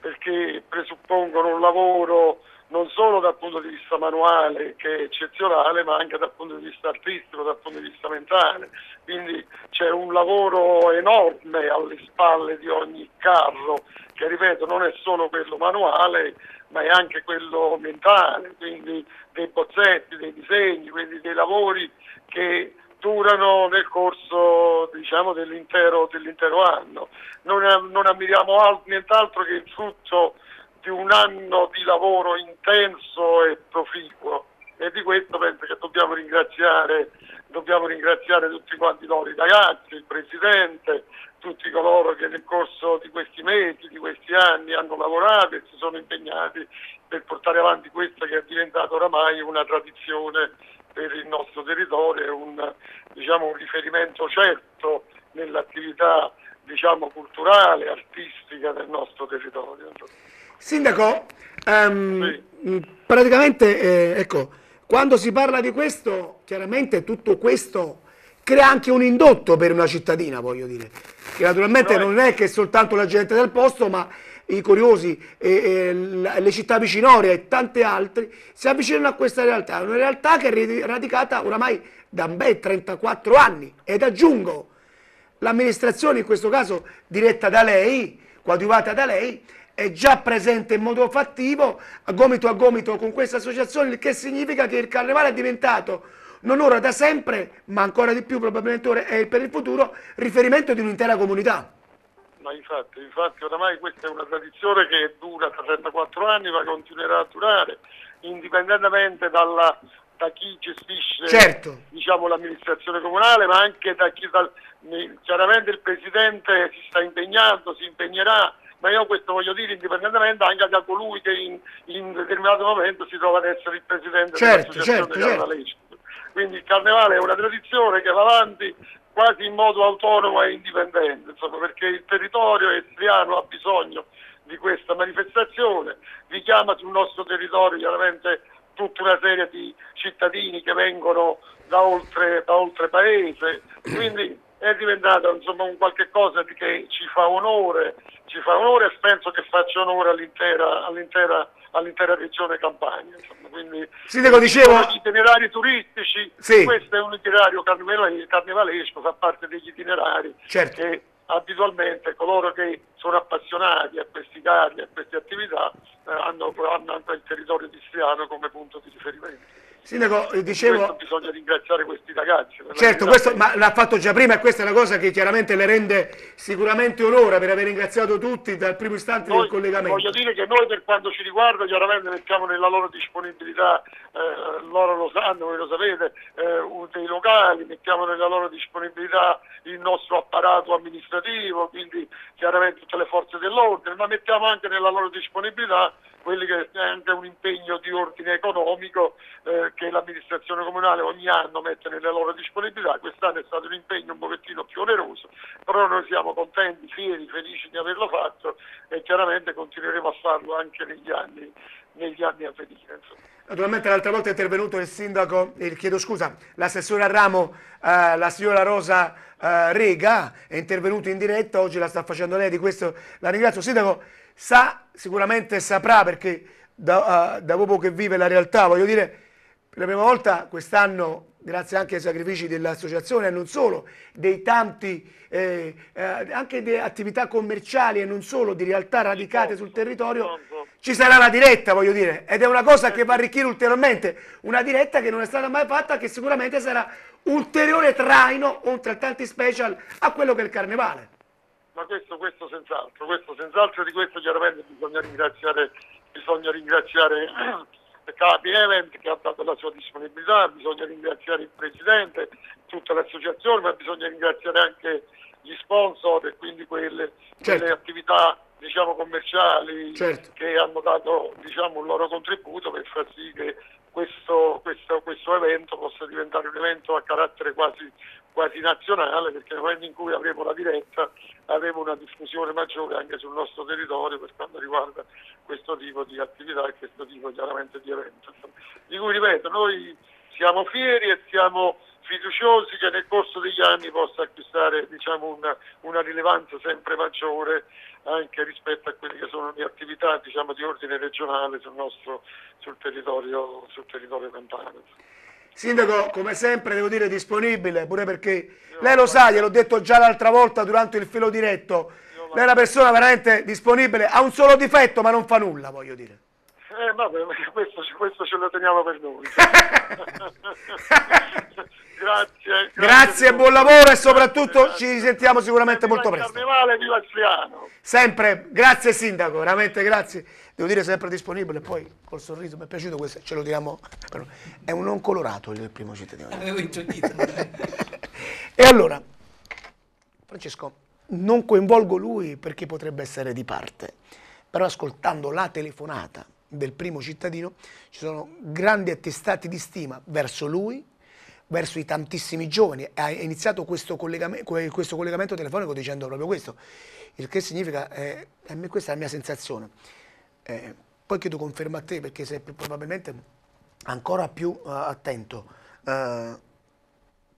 perché presuppongono un lavoro non solo dal punto di vista manuale che è eccezionale ma anche dal punto di vista artistico, dal punto di vista mentale, quindi c'è un lavoro enorme alle spalle di ogni carro che ripeto non è solo quello manuale ma è anche quello mentale, quindi dei bozzetti, dei disegni, quindi dei lavori che durano nel corso diciamo, dell'intero, dell anno. Non, non ammiriamo nient'altro che il frutto di un anno di lavoro intenso e proficuo e di questo penso che dobbiamo ringraziare, dobbiamo ringraziare tutti quanti loro, i ragazzi, il Presidente, tutti coloro che nel corso di questi mesi, di questi anni hanno lavorato e si sono impegnati per portare avanti questa che è diventata oramai una tradizione per il nostro territorio, un, diciamo, un riferimento certo nell'attività diciamo, culturale, artistica del nostro territorio. Sindaco, um, sì. praticamente, eh, ecco, quando si parla di questo, chiaramente tutto questo crea anche un indotto per una cittadina, voglio dire, che naturalmente Noi... non eh. è che soltanto la gente del posto, ma i curiosi, eh, eh, le città vicinorie e tanti altri si avvicinano a questa realtà, una realtà che è radicata oramai da un 34 anni ed aggiungo l'amministrazione in questo caso diretta da lei, coadiuvata da lei, è già presente in modo fattivo a gomito a gomito con questa associazione, il che significa che il carnevale è diventato non ora da sempre, ma ancora di più probabilmente ora e per il futuro, riferimento di un'intera comunità. Ma infatti, infatti oramai questa è una tradizione che dura 34 anni, ma continuerà a durare, indipendentemente dalla, da chi gestisce certo. diciamo, l'amministrazione comunale, ma anche da chi... Da, chiaramente il Presidente si sta impegnando, si impegnerà ma io questo voglio dire indipendentemente anche da colui che in, in determinato momento si trova ad essere il presidente certo, dell'associazione certo, certo. Quindi il carnevale è una tradizione che va avanti quasi in modo autonomo e indipendente, insomma, perché il territorio estriano ha bisogno di questa manifestazione, richiama sul nostro territorio chiaramente tutta una serie di cittadini che vengono da oltre, da oltre paese, quindi è diventata insomma, un qualche cosa che ci fa onore, ci fa onore e penso che faccia onore all'intera, all'intera, all'intera regione Campania. Insomma. Quindi, Sindaco, dicevo... Gli itinerari turistici, sì. questo è un itinerario carnevalesco, fa parte degli itinerari certo. che abitualmente coloro che sono appassionati a questi carri, a queste attività, eh, hanno, hanno anche il territorio di Striano come punto di riferimento. Sindaco, dicevo... bisogna ringraziare questi ragazzi. Certo, questo, ma l'ha fatto già prima e questa è una cosa che chiaramente le rende sicuramente onore per aver ringraziato tutti dal primo istante noi, del collegamento. Voglio dire che noi per quanto ci riguarda chiaramente mettiamo nella loro disponibilità, eh, loro lo sanno, voi lo sapete, eh, dei locali, mettiamo nella loro disponibilità il nostro apparato amministrativo, quindi chiaramente tutte le forze dell'ordine, ma mettiamo anche nella loro disponibilità quelli che è anche un impegno di ordine economico eh, che l'amministrazione comunale ogni anno mette nelle loro disponibilità, quest'anno è stato un impegno un pochettino più oneroso, però noi siamo contenti, fieri, felici di averlo fatto e chiaramente continueremo a farlo anche negli anni, negli anni a venire. Naturalmente l'altra volta è intervenuto il sindaco, il, chiedo scusa, l'assessore a ramo, eh, la signora Rosa eh, Rega, è intervenuto in diretta, oggi la sta facendo lei, di questo la ringrazio. Sindaco, sa, sicuramente saprà perché da, uh, da proprio che vive la realtà, voglio dire, per la prima volta quest'anno, grazie anche ai sacrifici dell'associazione e non solo, dei tanti, eh, eh, anche di attività commerciali e non solo, di realtà radicate sul territorio, ci sarà la diretta, voglio dire, ed è una cosa certo. che va a arricchire ulteriormente, una diretta che non è stata mai fatta, che sicuramente sarà ulteriore traino, oltre a tanti special, a quello che è il carnevale ma questo, questo senz'altro, questo senz'altro di questo chiaramente bisogna ringraziare, bisogna ringraziare Capi Event che ha dato la sua disponibilità, bisogna ringraziare il Presidente, tutta l'associazione, ma bisogna ringraziare anche gli sponsor e quindi quelle, certo. quelle attività diciamo, commerciali certo. che hanno dato diciamo, un loro contributo per far sì che questo, questo, questo evento possa diventare un evento a carattere quasi quasi nazionale, perché nel momento in cui avremo la diretta avremo una discussione maggiore anche sul nostro territorio per quanto riguarda questo tipo di attività e questo tipo chiaramente di evento. Di cui ripeto, noi siamo fieri e siamo fiduciosi che nel corso degli anni possa acquistare diciamo, una, una, rilevanza sempre maggiore anche rispetto a quelle che sono le attività diciamo, di ordine regionale sul, nostro, sul territorio, sul territorio Sindaco, come sempre, devo dire disponibile, pure perché lei lo sa, gliel'ho detto già l'altra volta durante il filo diretto, lei è una persona veramente disponibile, ha un solo difetto ma non fa nulla, voglio dire. Eh, vabbè, questo, questo ce lo teniamo per noi. Grazie, grazie, grazie buon lavoro e soprattutto grazie, ci sentiamo sicuramente molto presto. Carnevale, viva Ciano. Sempre, grazie Sindaco, veramente grazie. Devo dire sempre disponibile, poi col sorriso mi è piaciuto questo, ce lo diamo. È un non colorato il primo cittadino. Avevo ingiudito. e allora, Francesco, non coinvolgo lui perché potrebbe essere di parte, però ascoltando la telefonata del primo cittadino ci sono grandi attestati di stima verso lui verso i tantissimi giovani. Ha iniziato questo, collegamento, questo collegamento telefonico dicendo proprio questo, il che significa, eh, questa è la mia sensazione. Eh, poi chiedo conferma a te perché sei più, probabilmente ancora più uh, attento. Uh,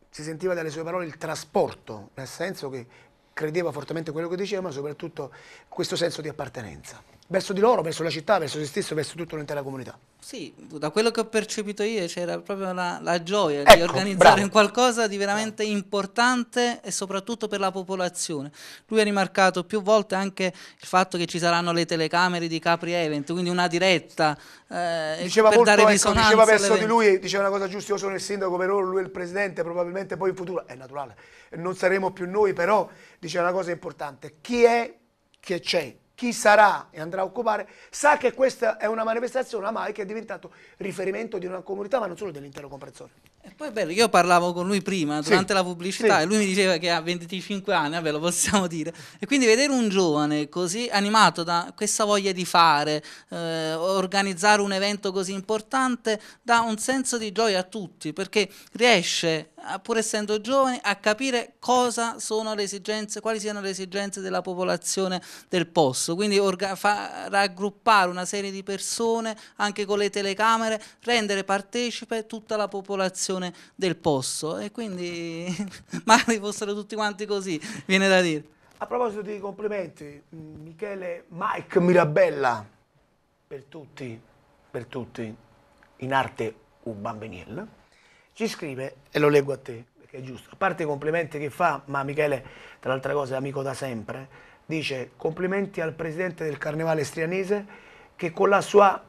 si sentiva dalle sue parole il trasporto, nel senso che credeva fortemente quello che diceva, ma soprattutto questo senso di appartenenza verso di loro, verso la città, verso se stesso, verso tutta l'intera comunità. Sì, da quello che ho percepito io c'era proprio la, la gioia ecco, di organizzare bravo. un qualcosa di veramente bravo. importante e soprattutto per la popolazione. Lui ha rimarcato più volte anche il fatto che ci saranno le telecamere di Capri Event, quindi una diretta eh, diceva per molto, dare ecco, Diceva verso di lui, diceva una cosa giusta, io sono il sindaco per ora, lui è il presidente, probabilmente poi in futuro, è naturale, non saremo più noi, però diceva una cosa importante, chi è che c'è? chi sarà e andrà a occupare, sa che questa è una manifestazione ormai che è diventato riferimento di una comunità, ma non solo dell'intero comprensore. E poi è bello, io parlavo con lui prima, durante sì, la pubblicità, sì. e lui mi diceva che ha 25 anni, ve lo possiamo dire, e quindi vedere un giovane così animato da questa voglia di fare, eh, organizzare un evento così importante, dà un senso di gioia a tutti, perché riesce pur essendo giovani, a capire cosa sono le esigenze, quali siano le esigenze della popolazione del posto. Quindi fa, raggruppare una serie di persone anche con le telecamere, rendere partecipe tutta la popolazione del posto. E quindi magari fossero tutti quanti così, viene da dire. A proposito di complimenti, Michele Mike Mirabella, per tutti, per tutti, in arte un bambiniello ci scrive, e lo leggo a te, perché è giusto, a parte i complimenti che fa, ma Michele, tra l'altra cosa, è amico da sempre, dice complimenti al presidente del Carnevale Strianese che con la sua,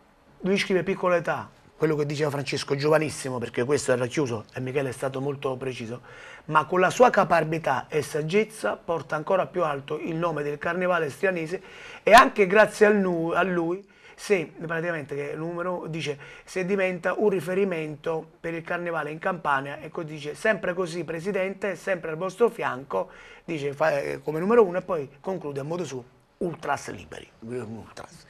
lui scrive piccola età, quello che diceva Francesco, giovanissimo, perché questo era chiuso e Michele è stato molto preciso, ma con la sua caparbità e saggezza porta ancora più alto il nome del Carnevale Strianese e anche grazie a lui, a lui se praticamente che numero dice se diventa un riferimento per il carnevale in Campania e dice sempre così presidente, sempre al vostro fianco, dice fa, eh, come numero uno e poi conclude a modo suo. Ultras liberi. Ultras.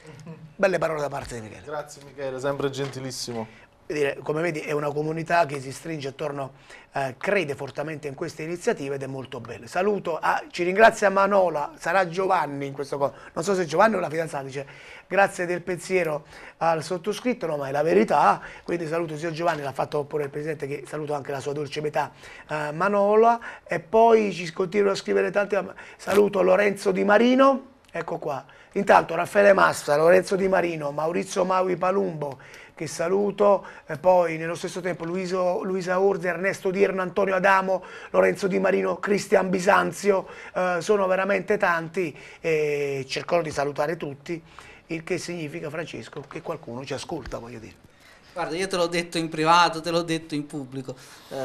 Belle parole da parte di Michele. Grazie Michele, sempre gentilissimo. Dire, come vedi è una comunità che si stringe attorno, eh, crede fortemente in queste iniziative ed è molto bella. Saluto, a, ah, ci ringrazia Manola, sarà Giovanni in questo caso, non so se Giovanni o la fidanzata dice grazie del pensiero al sottoscritto, no ma è la verità, quindi saluto sia Giovanni, l'ha fatto pure il Presidente che saluto anche la sua dolce metà eh, Manola e poi ci continuano a scrivere tanti, saluto Lorenzo Di Marino Ecco qua. Intanto Raffaele Massa, Lorenzo Di Marino, Maurizio Maui Palumbo, che saluto, poi nello stesso tempo Luiso, Luisa Orzi, Ernesto Dirno, Antonio Adamo, Lorenzo Di Marino, Cristian Bisanzio, eh, sono veramente tanti e cercherò di salutare tutti, il che significa Francesco che qualcuno ci ascolta, voglio dire. Guarda, io te l'ho detto in privato, te l'ho detto in pubblico. Eh,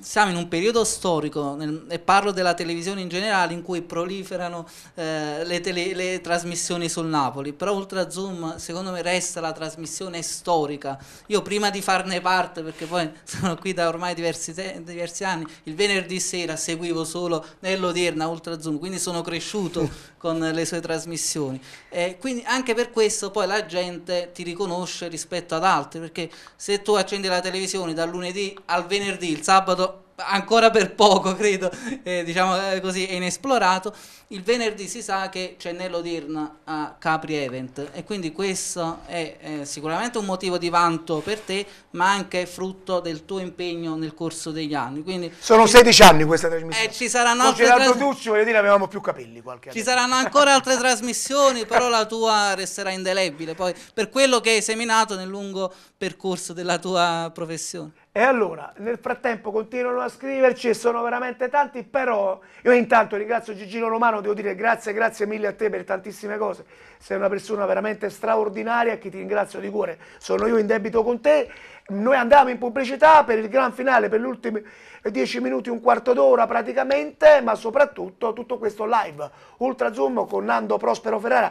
siamo in un periodo storico, nel, e parlo della televisione in generale, in cui proliferano eh, le, tele, le, trasmissioni sul Napoli, però Ultra Zoom secondo me resta la trasmissione storica. Io prima di farne parte, perché poi sono qui da ormai diversi, diversi anni, il venerdì sera seguivo solo nell'odierna Ultra Zoom, quindi sono cresciuto con le sue trasmissioni. Eh, quindi anche per questo poi la gente ti riconosce rispetto ad altri perché se tu accendi la televisione dal lunedì al venerdì, il sabato ancora per poco credo, eh, diciamo eh, così, è inesplorato, il venerdì si sa che c'è Nello nell'odirna a Capri Event e quindi questo è eh, sicuramente un motivo di vanto per te, ma anche frutto del tuo impegno nel corso degli anni. Quindi, Sono 16 anni questa trasmissione. Eh, ci saranno altre Con Gerardo Tucci, voglio dire, avevamo più capelli qualche anno. Ci saranno ancora altre trasmissioni, però la tua resterà indelebile poi per quello che hai seminato nel lungo percorso della tua professione. E allora, nel frattempo continuano a scriverci e sono veramente tanti, però io intanto ringrazio Gigino Romano, devo dire grazie, grazie mille a te per tantissime cose, sei una persona veramente straordinaria che ti ringrazio di cuore, sono io in debito con te, noi andiamo in pubblicità per il gran finale, per gli ultimi dieci minuti, un quarto d'ora praticamente, ma soprattutto tutto questo live, Ultra Zoom con Nando Prospero Ferrara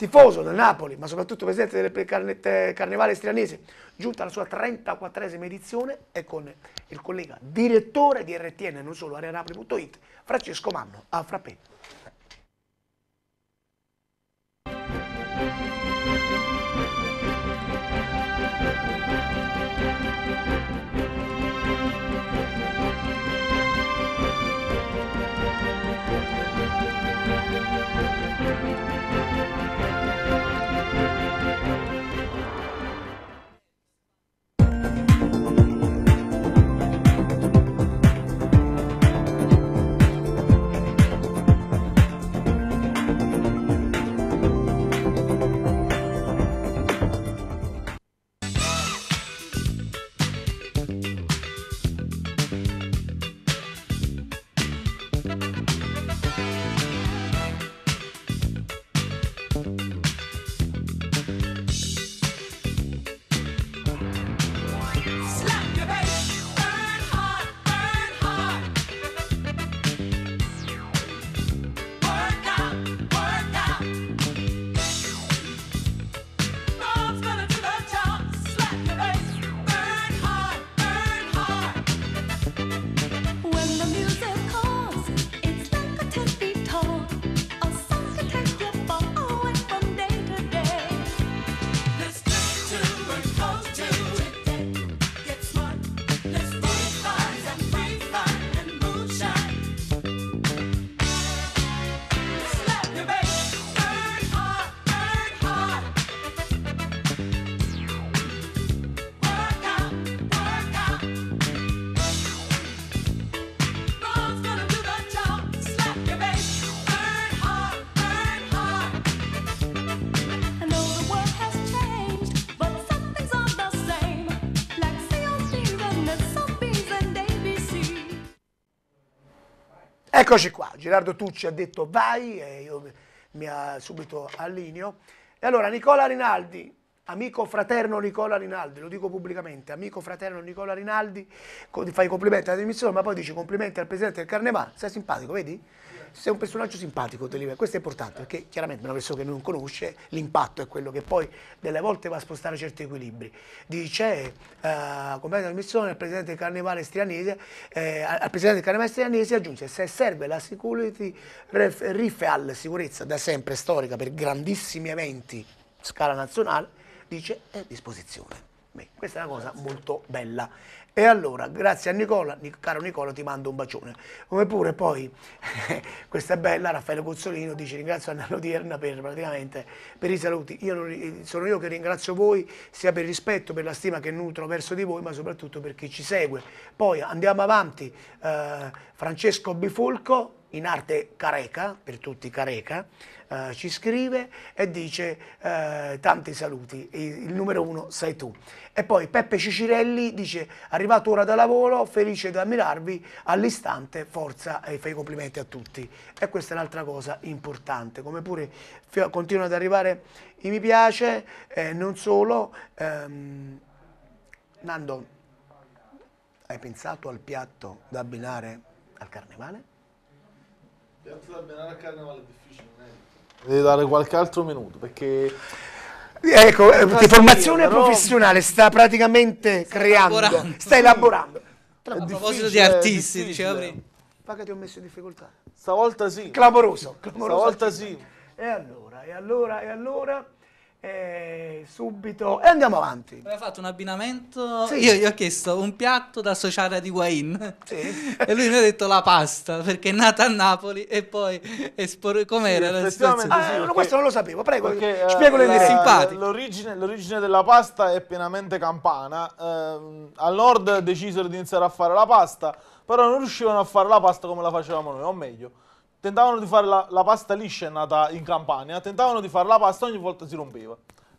tifoso del Napoli, ma soprattutto presidente del Carnevale Stranese, giunta alla sua 34esima edizione, è con il collega direttore di RTN, non solo areanapoli.it, Francesco Manno a Frappè. Thank you. Eccoci qua, Gerardo Tucci ha detto vai e io mi ha subito allineo. E allora Nicola Rinaldi, amico fraterno Nicola Rinaldi, lo dico pubblicamente, amico fraterno Nicola Rinaldi, fai i complimenti alla dimissione, ma poi dici complimenti al presidente del Carnevale, sei simpatico, vedi? sei un personaggio simpatico, Deliver. Questo è importante perché chiaramente una persona che non conosce, l'impatto è quello che poi delle volte va a spostare certi equilibri. Dice, eh, compagno della missione, al presidente del carnevale strianese, eh, al presidente del carnevale strianese aggiunge, se serve la security ref, al sicurezza da sempre storica per grandissimi eventi scala nazionale, dice è a disposizione. Beh, questa è una cosa molto bella. E allora, grazie a Nicola, caro Nicola, ti mando un bacione. Come pure poi, questa è bella, Raffaele Cozzolino dice ringrazio Anna Lodierna per, per, i saluti. Io non, sono io che ringrazio voi sia per il rispetto, per la stima che nutro verso di voi, ma soprattutto per chi ci segue. Poi andiamo avanti, eh, Francesco Bifolco, in arte careca, per tutti careca, eh, ci scrive e dice eh, tanti saluti, il numero uno sei tu. E poi Peppe Cicirelli dice arrivato ora da lavoro, felice di ammirarvi all'istante, forza e fai i complimenti a tutti. E questa è un'altra cosa importante, come pure continuano ad arrivare i mi piace, eh, non solo. Ehm, Nando, hai pensato al piatto da abbinare al carnevale? Piatto da benare a carnevale è difficile, non è? Devi dare qualche altro minuto perché eh, Ecco, perché formazione però... professionale sta praticamente sta creando, elaborando. sta elaborando. Tra... A proposito di artisti, diceva prima. Paga ti ho messo in difficoltà. Stavolta sì. Clamoroso. clamoroso Stavolta sì. E allora, e allora, e allora... E subito e andiamo avanti. Aveva fatto un abbinamento. Sì. Io gli ho chiesto un piatto da associare ad Higuain sì. e lui mi ha detto la pasta perché è nata a Napoli e poi espor- com'era sì, la situazione. Ah, perché, questo non lo sapevo, prego, perché, eh, spiegalo in diretta. L'origine, l'origine della pasta è pienamente campana. Eh, al nord decisero di iniziare a fare la pasta, però non riuscivano a fare la pasta come la facevamo noi, o meglio tentavano di fare la, la pasta liscia, nata in Campania, tentavano di fare la pasta ogni volta si rompeva.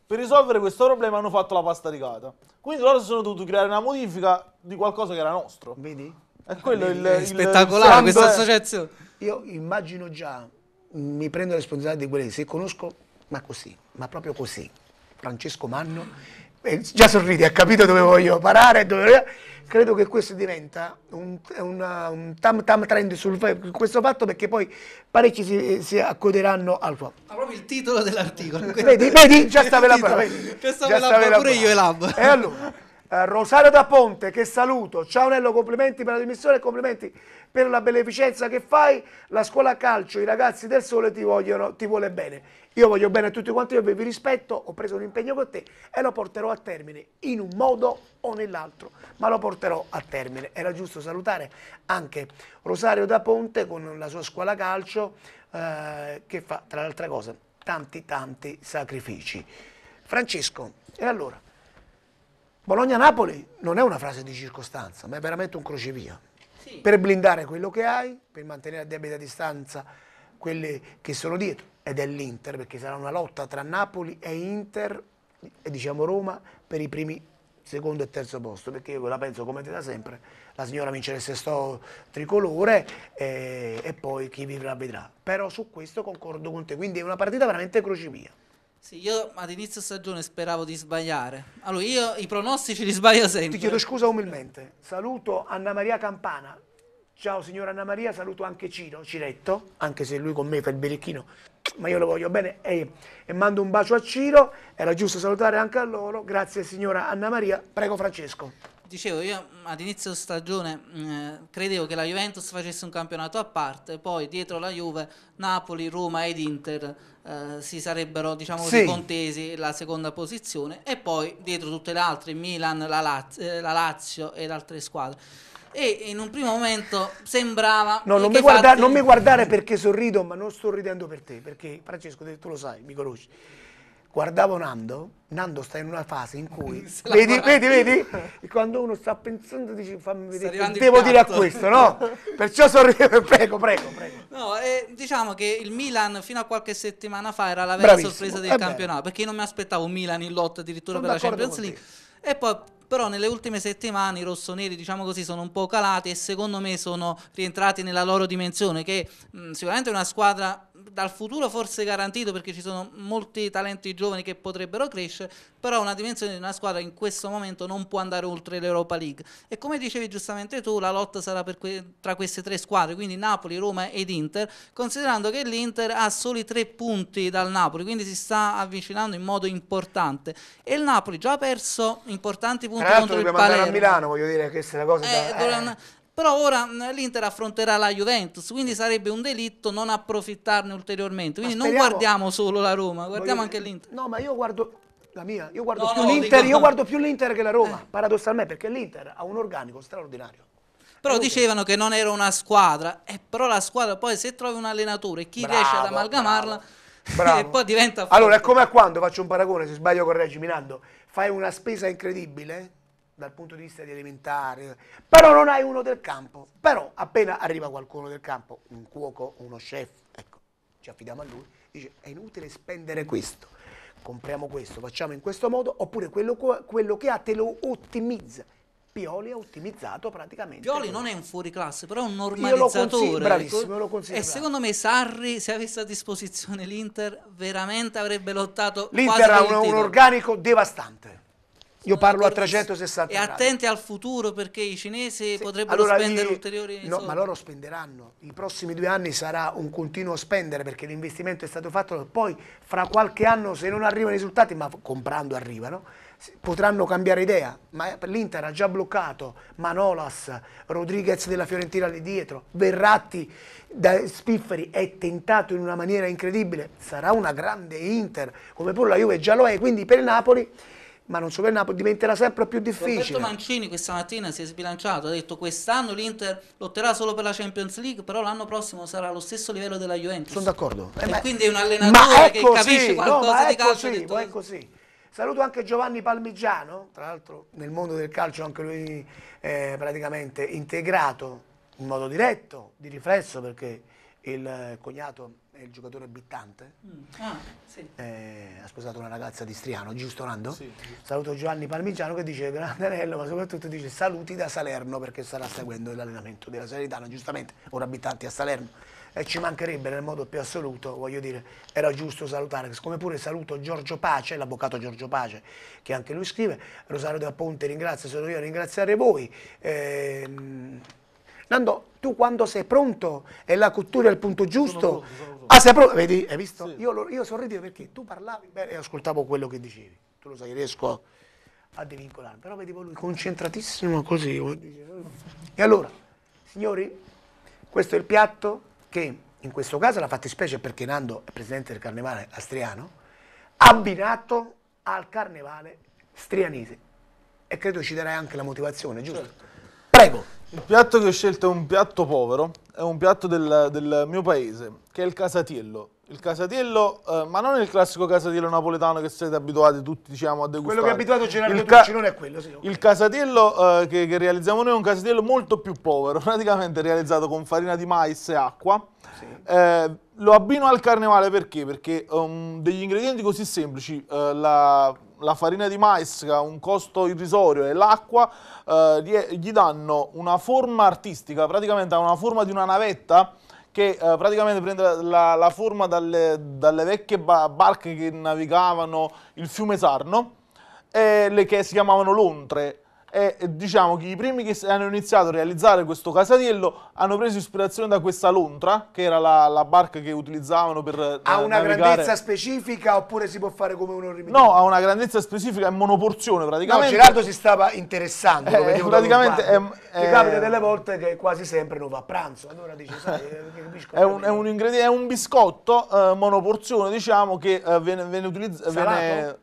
Per risolvere questo problema hanno fatto la pasta rigata. Quindi loro si sono dovuti creare una modifica di qualcosa che era nostro. Vedi? È quello Vedi? il, è spettacolare il questa associazione. Io immagino già, mi prendo la responsabilità di quelli se conosco, ma così, ma proprio così. Francesco Manno, eh, già sorridi, ha capito dove voglio parare, dove credo che questo diventa un, una, un tam tam trend su questo fatto perché poi parecchi si, si accoderanno al fuoco. Ma proprio il titolo dell'articolo. vedi, vedi, già stava la prova. Già stava la prova, pure io elaboro. E allora? eh, Rosario da Ponte che saluto, ciao Nello complimenti per la dimissione complimenti per la beneficenza che fai, la scuola calcio, i ragazzi del sole ti vogliono, ti vuole bene, io voglio bene a tutti quanti, io vi rispetto, ho preso un impegno con te e lo porterò a termine in un modo o nell'altro, ma lo porterò a termine, era giusto salutare anche Rosario da Ponte con la sua scuola calcio eh, che fa tra l'altra cosa tanti tanti sacrifici. Francesco, e allora? Bologna-Napoli non è una frase di circostanza, ma è veramente un crocevia. Sì. Per blindare quello che hai, per mantenere a debita distanza quelle che sono dietro, ed è l'Inter, perché sarà una lotta tra Napoli e Inter, e diciamo Roma, per i primi secondo e terzo posto, perché io la penso come te da sempre, la signora vincere il sesto tricolore eh, e poi chi vivrà vedrà. Però su questo concordo con te, quindi è una partita veramente crocevia. Sì, io ad inizio stagione speravo di sbagliare. Allora, io i pronostici li sbaglio sempre. Ti chiedo scusa umilmente. Saluto Anna Maria Campana. Ciao signora Anna Maria, saluto anche Ciro Ciretto, anche se lui con me fa il birichino, ma io lo voglio bene e, e mando un bacio a Ciro, era giusto salutare anche a loro, grazie signora Anna Maria, prego Francesco dicevo, io ad inizio stagione eh, credevo che la Juventus facesse un campionato a parte, poi dietro la Juve Napoli, Roma ed Inter eh, si sarebbero diciamo sì. contesi la seconda posizione e poi dietro tutte le altre Milan, la, Laz eh, la Lazio ed altre squadre e in un primo momento sembrava... No, non mi, guarda, fatti... non mi, guardare perché sorrido, ma non sto ridendo per te, perché Francesco tu lo sai, mi conosci guardavo Nando, Nando sta in una fase in cui vedi, vedi, vedi, e quando uno sta pensando dici fammi vedere, devo dire a questo, no? Perciò sorrido, prego, prego, prego. No, eh, diciamo che il Milan fino a qualche settimana fa era la vera Bravissimo. sorpresa del campionato, beh. perché io non mi aspettavo un Milan in lotta addirittura Sono per la Champions League. E poi però nelle ultime settimane i rossoneri diciamo così sono un po' calati e secondo me sono rientrati nella loro dimensione che mh, sicuramente è una squadra dal futuro forse garantito perché ci sono molti talenti giovani che potrebbero crescere, però una dimensione di una squadra in questo momento non può andare oltre l'Europa League. E come dicevi giustamente tu, la lotta sarà que tra queste tre squadre, quindi Napoli, Roma ed Inter, considerando che l'Inter ha soli tre punti dal Napoli, quindi si sta avvicinando in modo importante. E il Napoli già ha perso importanti punti contro il Palermo. Tra l'altro dobbiamo andare a Milano, voglio dire, che questa è la cosa eh, da... Eh però ora mm, l'Inter affronterà la Juventus, quindi sarebbe un delitto non approfittarne ulteriormente, quindi speriamo, non guardiamo solo la Roma, guardiamo voglio, anche l'Inter. No, ma io guardo la mia, io guardo, no, più, no, l'Inter, io guardo più l'Inter che la Roma, eh. paradossalmente, perché l'Inter ha un organico straordinario. Però dicevano che non era una squadra, eh, però la squadra poi se trovi un allenatore, e chi bravo, riesce ad amalgamarla... Bravo. Bravo. e poi diventa forte. Allora è come quando faccio un paragone, se sbaglio correggi Minando, fai una spesa incredibile dal punto di vista di elementare, però non hai uno del campo. Però appena arriva qualcuno del campo, un cuoco, uno chef, ecco, ci affidiamo a lui, dice è inutile spendere questo, compriamo questo, facciamo in questo modo, oppure quello, quello che ha te lo ottimizza. Pioli ha ottimizzato praticamente. Pioli non è un fuoriclasse, però è un normalizzatore. Ecco. bravissimo, lo considero. E bravo. secondo me Sarri, se avesse a disposizione l'Inter, veramente avrebbe lottato. L'Inter ha un, un organico devastante. Io parlo a 360 e gradi. E attenti al futuro perché i cinesi sì. potrebbero allora, spendere gli, ulteriori No, soldi. ma loro spenderanno. I prossimi due anni sarà un continuo spendere perché l'investimento è stato fatto. Poi fra qualche anno se non arrivano i risultati, ma comprando arrivano, potranno cambiare idea, ma l'Inter ha già bloccato Manolas, Rodriguez della Fiorentina lì dietro, Verratti da Spifferi è tentato in una maniera incredibile, sarà una grande Inter, come pure la Juve già lo è, quindi per Napoli ma non solo il Napoli, diventerà sempre più difficile. Roberto Mancini questa mattina si è sbilanciato, ha detto quest'anno l'Inter lotterà solo per la Champions League, però l'anno prossimo sarà allo stesso livello della Juventus. Sono d'accordo. Eh, quindi è un allenatore che così, capisce qualcosa no, di calcio. Così, detto... Ma è così. Saluto anche Giovanni Palmigiano, tra l'altro nel mondo del calcio anche lui eh, praticamente integrato in modo diretto, di riflesso, perché il cognato è il giocatore abitante. Mm. Ah, sì. eh, ha sposato una ragazza di Striano, giusto Nando? Sì, Saluto Giovanni Palmigiano che dice grande anello, ma soprattutto dice saluti da Salerno perché starà seguendo l'allenamento della Salernitana, giustamente, ora abitanti a Salerno. E ci mancherebbe nel modo più assoluto, voglio dire, era giusto salutare, come pure saluto Giorgio Pace, l'avvocato Giorgio Pace, che anche lui scrive, Rosario da Ponte ringrazio, sono io a ringraziare voi. Eh, Nando, tu quando sei pronto e la cottura è il punto giusto... Sono pronto, sono pronto. Ah, sei pronto? Vedi, hai visto? Sì. Io, io sorridevo perché tu parlavi bene e ascoltavo quello che dicevi. Tu lo sai, riesco a, divincolare. Però vedevo lui concentratissimo così. Eh". E allora, signori, questo è il piatto che in questo caso la fattispecie perché Nando è presidente del carnevale astriano, abbinato al carnevale strianese. E credo ci darai anche la motivazione, giusto? Certo. Prego. Il piatto che ho scelto è un piatto povero, è un piatto del, del mio paese, che è il casatiello. Il casatiello, eh, ma non il classico casatiello napoletano che siete abituati tutti diciamo, a degustare. Quello che è abituato generalmente il non è quello, sì. Okay. Il casatiello eh, che, che, realizziamo noi è un casatiello molto più povero, praticamente realizzato con farina di mais e acqua. Sì. Eh, lo abbino al carnevale perché? Perché um, degli ingredienti così semplici, eh, la, la farina di mais che ha un costo irrisorio e l'acqua eh, gli danno una forma artistica, praticamente ha una forma di una navetta che eh, praticamente prende la, la forma dalle, dalle vecchie barche che navigavano il fiume Sarno, le, che si chiamavano Lontre e diciamo che i primi che hanno iniziato a realizzare questo casatiello hanno preso ispirazione da questa lontra che era la, la barca che utilizzavano per eh, ha una navigare. grandezza specifica oppure si può fare come uno rimediato? no ha una grandezza specifica è monoporzione praticamente no Gerardo si stava interessando eh, praticamente è, è, capita eh, delle volte che quasi sempre non va a pranzo allora dici sai eh, è un, è un, ingrediente è un biscotto eh, monoporzione diciamo che eh, viene, viene utilizzato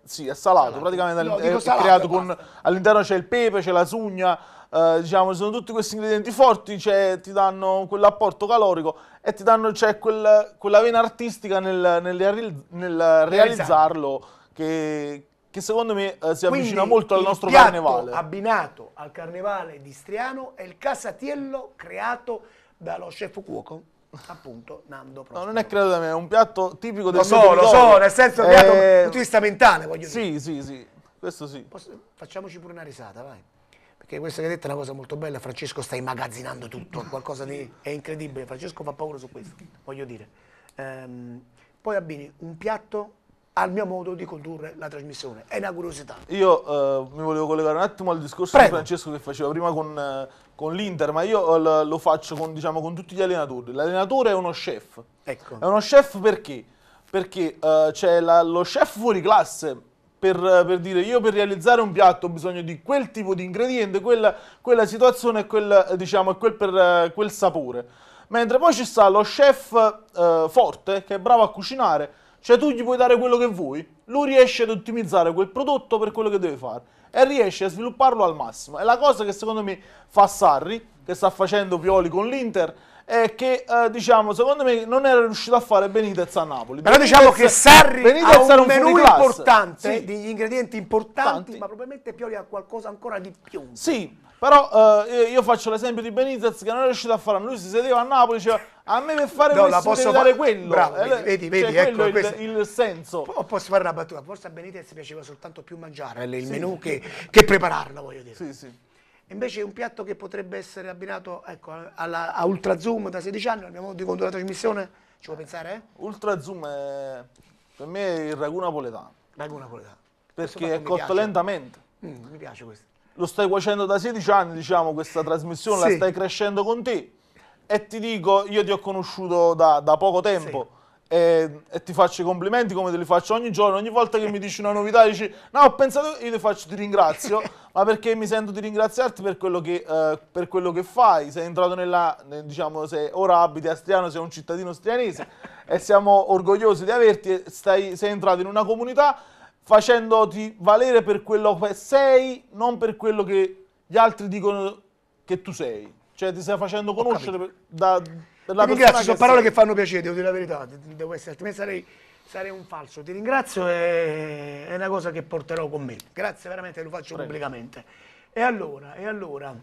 sì è salato, salato. praticamente no, è, salato, creato con all'interno c'è il pepe invece la sugna, eh, diciamo, sono tutti questi ingredienti forti, cioè, ti danno quell'apporto calorico e ti danno cioè, quel, quella vena artistica nel, nel, nel realizzarlo che, che, secondo me eh, si avvicina Quindi, molto al nostro carnevale. abbinato al carnevale di Striano è il casatiello creato dallo chef cuoco appunto Nando Prospero. No, non è creato da me, è un piatto tipico del Lo so, lo so, nel senso è un piatto eh... di vista mentale, voglio dire. Sì, sì, sì. Questo sì. Posso, facciamoci pure una risata, vai. Perché questa che hai detto è una cosa molto bella, Francesco sta immagazzinando tutto, qualcosa di... è incredibile, Francesco fa paura su questo, voglio dire. Ehm, poi abbini un piatto al mio modo di condurre la trasmissione. È una curiosità. Io eh, mi volevo collegare un attimo al discorso Prego. di Francesco che faceva prima con, eh, con l'Inter, ma io eh, lo faccio con, diciamo, con, tutti gli allenatori. L'allenatore è uno chef. Ecco. È uno chef perché? Perché eh, c'è lo chef fuori classe per, per, dire io per realizzare un piatto ho bisogno di quel tipo di ingrediente, quella, quella situazione e quel, diciamo, quel, per, quel sapore. Mentre poi ci sta lo chef eh, forte che è bravo a cucinare, cioè tu gli puoi dare quello che vuoi, lui riesce ad ottimizzare quel prodotto per quello che deve fare e riesce a svilupparlo al massimo. È la cosa che secondo me fa Sarri, che sta facendo Pioli con l'Inter, è che eh, diciamo secondo me non era riuscito a fare Benitez a Napoli però diciamo Benitez, diciamo che Sarri Benitez ha un, menù importante sì. degli ingredienti importanti Tanti. ma probabilmente Pioli ha qualcosa ancora di più sì però eh, io faccio l'esempio di Benitez che non è riuscito a fare lui si sedeva a Napoli diceva a me per fare no, questo posso fare quello bravo, vedi, eh, vedi, cioè, ecco, quello il, il, senso P posso fare una battuta forse a Benitez piaceva soltanto più mangiare il sì. menù che, che prepararlo voglio dire sì sì Invece è un piatto che potrebbe essere abbinato ecco, alla, a Ultra Zoom da 16 anni, abbiamo di conto la trasmissione, ci vuoi pensare? Eh? Ultra Zoom è per me è il ragù napoletano. Ragù napoletano. Perché è cotto lentamente. Mm, mi piace questo. Lo stai cuocendo da 16 anni, diciamo, questa trasmissione, sì. la stai crescendo con te. E ti dico, io ti ho conosciuto da, da poco tempo. Sì e, e, ti faccio i complimenti come te li faccio ogni giorno, ogni volta che mi dici una novità dici no ho pensato io ti faccio ti ringrazio, ma perché mi sento di ringraziarti per quello che, eh, per quello che fai, sei entrato nella, diciamo se ora abiti a Striano, sei un cittadino strianese e siamo orgogliosi di averti, stai, sei entrato in una comunità facendoti valere per quello che sei, non per quello che gli altri dicono che tu sei, cioè ti stai facendo conoscere da ti ringrazio, sono parole sei. che fanno piacere, devo dire la verità, devo essere, altrimenti sarei, sarei, un falso. Ti ringrazio e è una cosa che porterò con me. Grazie veramente, lo faccio Prego. pubblicamente. E allora, e allora,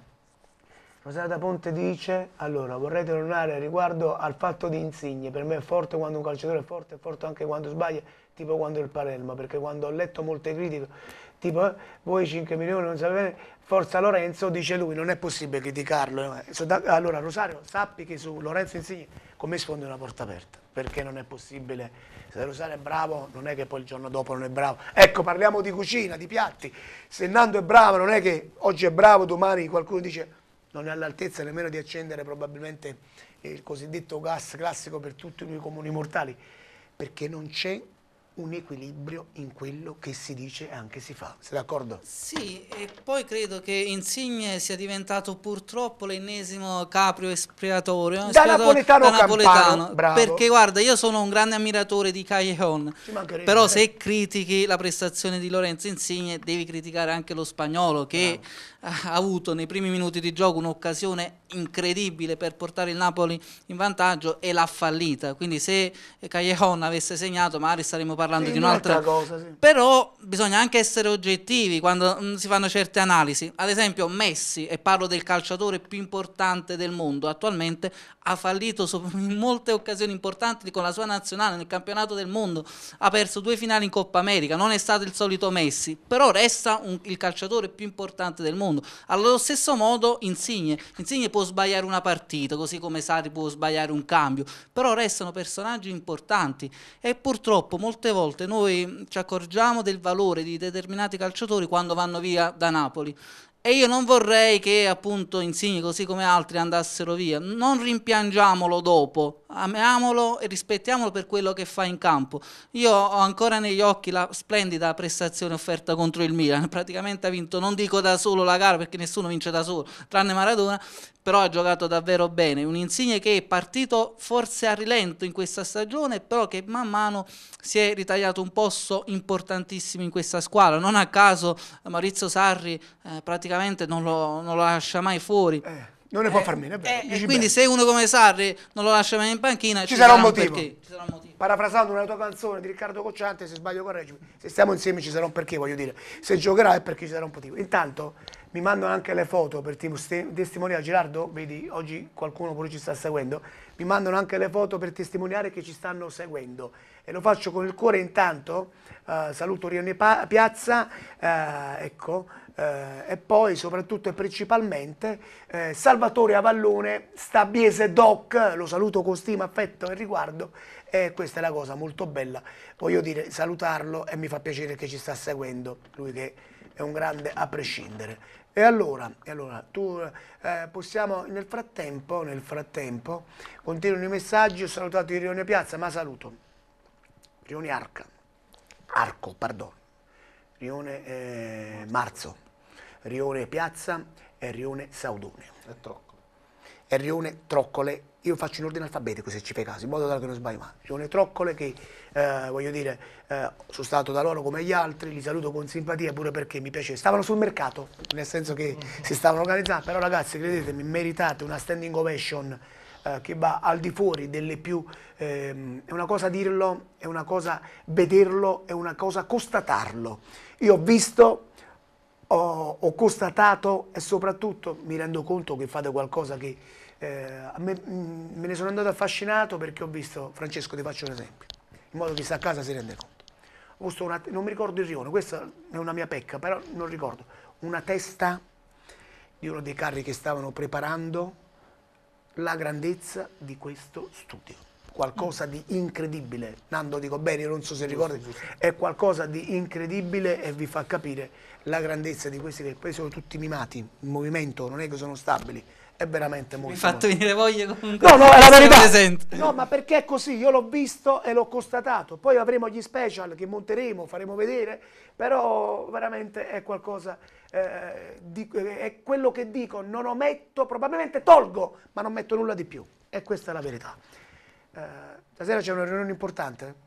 Rosanna Ponte dice, allora vorrei tornare riguardo al fatto di Insigne, per me è forte quando un calciatore è forte, è forte anche quando sbaglia, tipo quando il Palermo, perché quando ho letto molte critiche tipo eh, voi 5 milioni non sapete, forza Lorenzo, dice lui, non è possibile criticarlo. Eh". Allora Rosario sappi che su Lorenzo Insigne con me sfondi una porta aperta, perché non è possibile, se Rosario è bravo non è che poi il giorno dopo non è bravo. Ecco, parliamo di cucina, di piatti, se Nando è bravo non è che oggi è bravo, domani qualcuno dice non è all'altezza nemmeno di accendere probabilmente il cosiddetto gas classico per tutti noi comuni mortali, perché non c'è un equilibrio in quello che si dice e anche si fa. Sei d'accordo? Sì, e poi credo che Insigne sia diventato purtroppo l'ennesimo caprio espiatorio. Da napoletano, da napoletano Bravo. Perché guarda, io sono un grande ammiratore di Callejon, però se critichi la prestazione di Lorenzo Insigne devi criticare anche lo spagnolo che Bravo. ha avuto nei primi minuti di gioco un'occasione incredibile per portare il Napoli in vantaggio e l'ha fallita. Quindi se Callejon avesse segnato magari saremmo partiti parlando sì, di un'altra cosa. Sì. Però bisogna anche essere oggettivi quando mh, mm, si fanno certe analisi. Ad esempio Messi, e parlo del calciatore più importante del mondo attualmente, ha fallito in molte occasioni importanti con la sua nazionale nel campionato del mondo, ha perso due finali in Coppa America, non è stato il solito Messi, però resta un, il calciatore più importante del mondo. Allo stesso modo Insigne, Insigne può sbagliare una partita, così come Sari può sbagliare un cambio, però restano personaggi importanti e purtroppo molte volte volte noi mm, ci accorgiamo del valore di determinati calciatori quando vanno via da Napoli. E io non vorrei che appunto Insigni, così come altri, andassero via. Non rimpiangiamolo dopo, amiamolo e rispettiamolo per quello che fa in campo. Io ho ancora negli occhi la splendida prestazione offerta contro il Milan. Praticamente ha vinto, non dico da solo la gara perché nessuno vince da solo, tranne Maradona, però ha giocato davvero bene. Un Insigne che è partito forse a rilento in questa stagione, però che man mano si è ritagliato un posto importantissimo in questa squadra. Non a caso Maurizio Sarri eh, praticamente non lo, non lo, lascia mai fuori. Eh, non ne può eh, far meno, è vero. Eh, quindi bene. se uno come Sarri non lo lascia mai in panchina, ci, ci sarà, un sarà un motivo parafrasando una tua canzone di Riccardo Cocciante, se sbaglio correggimi, se stiamo insieme ci sarà un perché, voglio dire, se giocherà è perché ci sarà un motivo. Intanto mi mandano anche le foto per testimoniare, Gerardo, vedi, oggi qualcuno pure ci sta seguendo, mi mandano anche le foto per testimoniare che ci stanno seguendo e lo faccio con il cuore intanto, eh, saluto Rione Piazza, eh, ecco, eh, e poi soprattutto e principalmente eh, Salvatore Avallone, Stabiese Doc, lo saluto con stima, affetto e riguardo e questa è la cosa molto bella, voglio dire salutarlo e mi fa piacere che ci sta seguendo, lui che è un grande a prescindere. E allora, e allora tu eh, possiamo nel frattempo, nel frattempo, continuano i messaggi, ho salutato Rione Piazza, ma saluto Rione Arca, Arco, perdono, Rione eh, Marzo. Rione Piazza e Rione Saudone. E Troccole. E Rione Troccole, io faccio in ordine alfabetico se ci fai caso, in modo tale che non sbaglio mai. Rione Troccole che, eh, voglio dire, eh, sono stato da loro come gli altri, li saluto con simpatia pure perché mi piace. Stavano sul mercato, nel senso che si stavano organizzando, però ragazzi credetemi, meritate una standing ovation eh, che va al di fuori delle più... Ehm, è una cosa dirlo, è una cosa vederlo, è una cosa constatarlo. Io ho visto ho, ho, constatato e soprattutto mi rendo conto che fate qualcosa che eh, me, mm, me, ne sono andato affascinato perché ho visto, Francesco ti faccio un esempio, in modo che sta a casa si rende conto. Ho visto una, non mi ricordo il rione, questa è una mia pecca, però non ricordo, una testa di uno dei carri che stavano preparando la grandezza di questo studio qualcosa di incredibile. Nando Dico Bene, io non so se ricordi, è qualcosa di incredibile e vi fa capire la grandezza di questi che poi sono tutti mimati, in movimento, non è che sono stabili. È veramente molto. Mi hai fatto molto. venire voglia comunque. No, no, è la verità. No, ma perché è così? Io l'ho visto e l'ho constatato. Poi avremo gli special che monteremo, faremo vedere, però veramente è qualcosa eh, di, eh, è quello che dico, non ometto, probabilmente tolgo, ma non metto nulla di più. E questa è la verità. Eh, stasera c'è una riunione importante?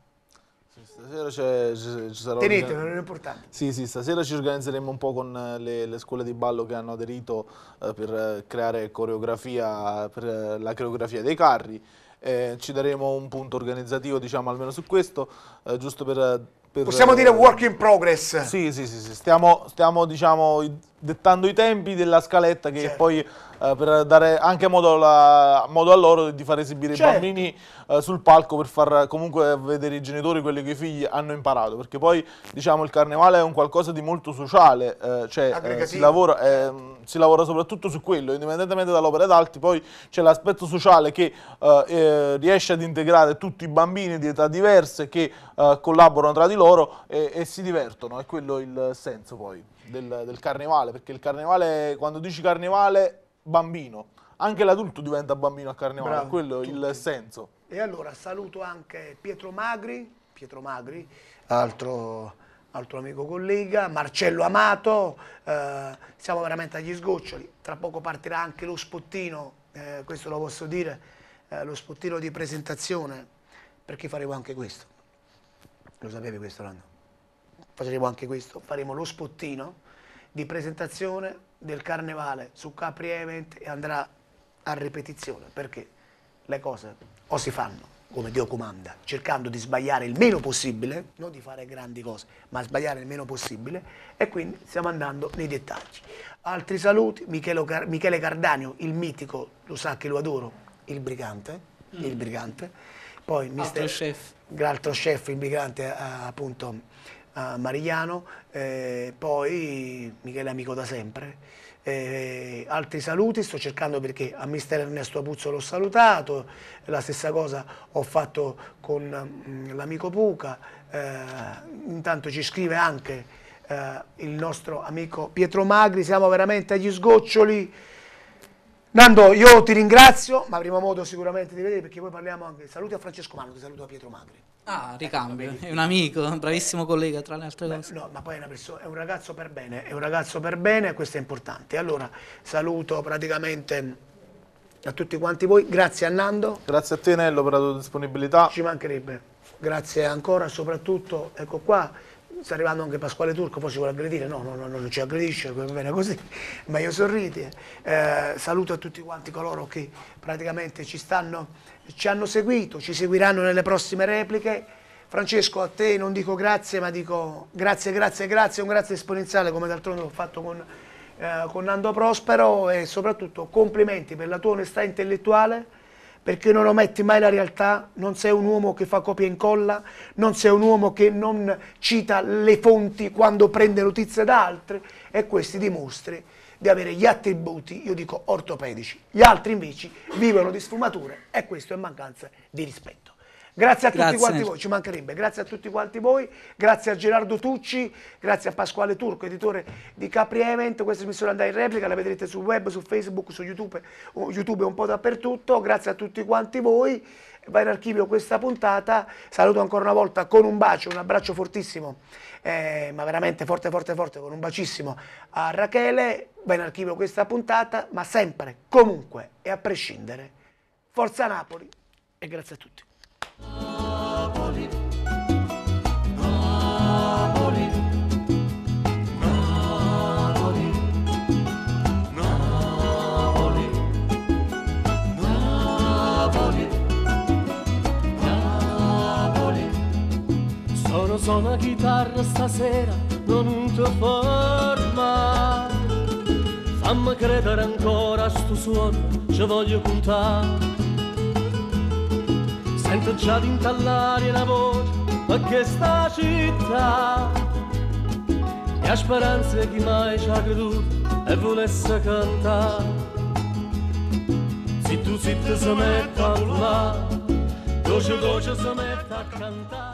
Stasera ci sarà Tenete, non è importante. Sì, sì, stasera ci organizzeremo un po' con eh, le, le scuole di ballo che hanno aderito eh, per eh, creare coreografia, per la coreografia dei carri. Eh, ci daremo un punto organizzativo, diciamo, almeno su questo, eh, giusto per, per... Possiamo dire work in progress. Sì, sì, sì, sì. Stiamo, stiamo diciamo, dettando i tempi della scaletta che certo. poi eh, per dare anche modo, la, modo, a loro di far esibire certo. i bambini eh, sul palco per far comunque vedere i genitori quello che i figli hanno imparato perché poi diciamo il carnevale è un qualcosa di molto sociale eh, cioè eh, si lavora, eh, si, lavora, soprattutto su quello indipendentemente dall'opera d'alti poi c'è l'aspetto sociale che eh, riesce ad integrare tutti i bambini di età diverse che collaborano tra di loro e, e si divertono è quello il senso poi del, del carnevale, perché il carnevale, quando dici carnevale, bambino, anche l'adulto diventa bambino a carnevale, Bravo, quello è il senso. E allora saluto anche Pietro Magri, Pietro Magri altro, altro amico collega, Marcello Amato, eh, siamo veramente agli sgoccioli, tra poco partirà anche lo spottino, eh, questo lo posso dire, eh, lo spottino di presentazione, perché faremo anche questo. Lo sapevi questo Lando? Faremo anche questo, faremo lo spottino di presentazione del carnevale su Capri Event e andrà a ripetizione perché le cose o si fanno come Dio comanda, cercando di sbagliare il meno possibile, non di fare grandi cose, ma sbagliare il meno possibile e quindi stiamo andando nei dettagli. Altri saluti, Michele, Car Michele Cardanio, il mitico, lo sa che lo adoro, il brigante, mm. il brigante, poi mister, l'altro chef. chef, il brigante eh, appunto a Marigliano, eh, poi Michele Amico da sempre. Eh, altri saluti, sto cercando perché a mister Ernesto Apuzzo l'ho salutato, la stessa cosa ho fatto con mm, l'amico Puca, eh, intanto ci scrive anche eh, il nostro amico Pietro Magri, siamo veramente agli sgoccioli, Nando, io ti ringrazio, ma avremo modo sicuramente di vedere perché poi parliamo anche. Saluti a Francesco Mano, ti saluto a Pietro Magri. Ah, ecco, ricambio, è un amico, un bravissimo collega tra le altre Beh, cose. No, ma poi è, persona, è, un ragazzo per bene, è un ragazzo per bene, questo è importante. Allora, saluto praticamente a tutti quanti voi, grazie a Nando. Grazie a te Nello per la tua disponibilità. Ci mancherebbe, grazie ancora, soprattutto, ecco qua, sta arrivando anche Pasquale Turco, poi ci vuole aggredire, no, no, no non ci aggredisce, va bene così, meglio sorride. Eh, saluto a tutti quanti coloro che praticamente ci, stanno, ci hanno seguito, ci seguiranno nelle prossime repliche. Francesco, a te non dico grazie, ma dico grazie, grazie, grazie, un grazie esponenziale come d'altronde ho fatto con, eh, con Nando Prospero e soprattutto complimenti per la tua onestà intellettuale perché non ometti mai la realtà, non sei un uomo che fa copia e incolla, non sei un uomo che non cita le fonti quando prende notizie da altri e questi dimostri di avere gli attributi, io dico ortopedici, gli altri invece vivono di sfumature e questo è mancanza di rispetto. Grazie a tutti quanti voi, ci mancherebbe, grazie a tutti quanti voi, grazie a Gerardo Tucci, grazie a Pasquale Turco, editore di Capri Event, questa trasmissione andrà in replica, la vedrete sul web, su Facebook, su YouTube, eh, YouTube un po' dappertutto, grazie a tutti quanti voi, va in archivio questa puntata, saluto ancora una volta con un bacio, un abbraccio fortissimo, eh, ma veramente forte forte forte, con un bacissimo a Rachele, va in archivio questa puntata, ma sempre, comunque e a prescindere, forza Napoli e grazie a tutti suona chitarra stasera non uso forma fammi credere ancora a sto suono ci voglio puntare Sento già d'intallare la voce a questa città E a speranze chi mai ci ha creduto e volesse cantare Zitto, tu si te se metta a volare dolce dolce se metta a cantare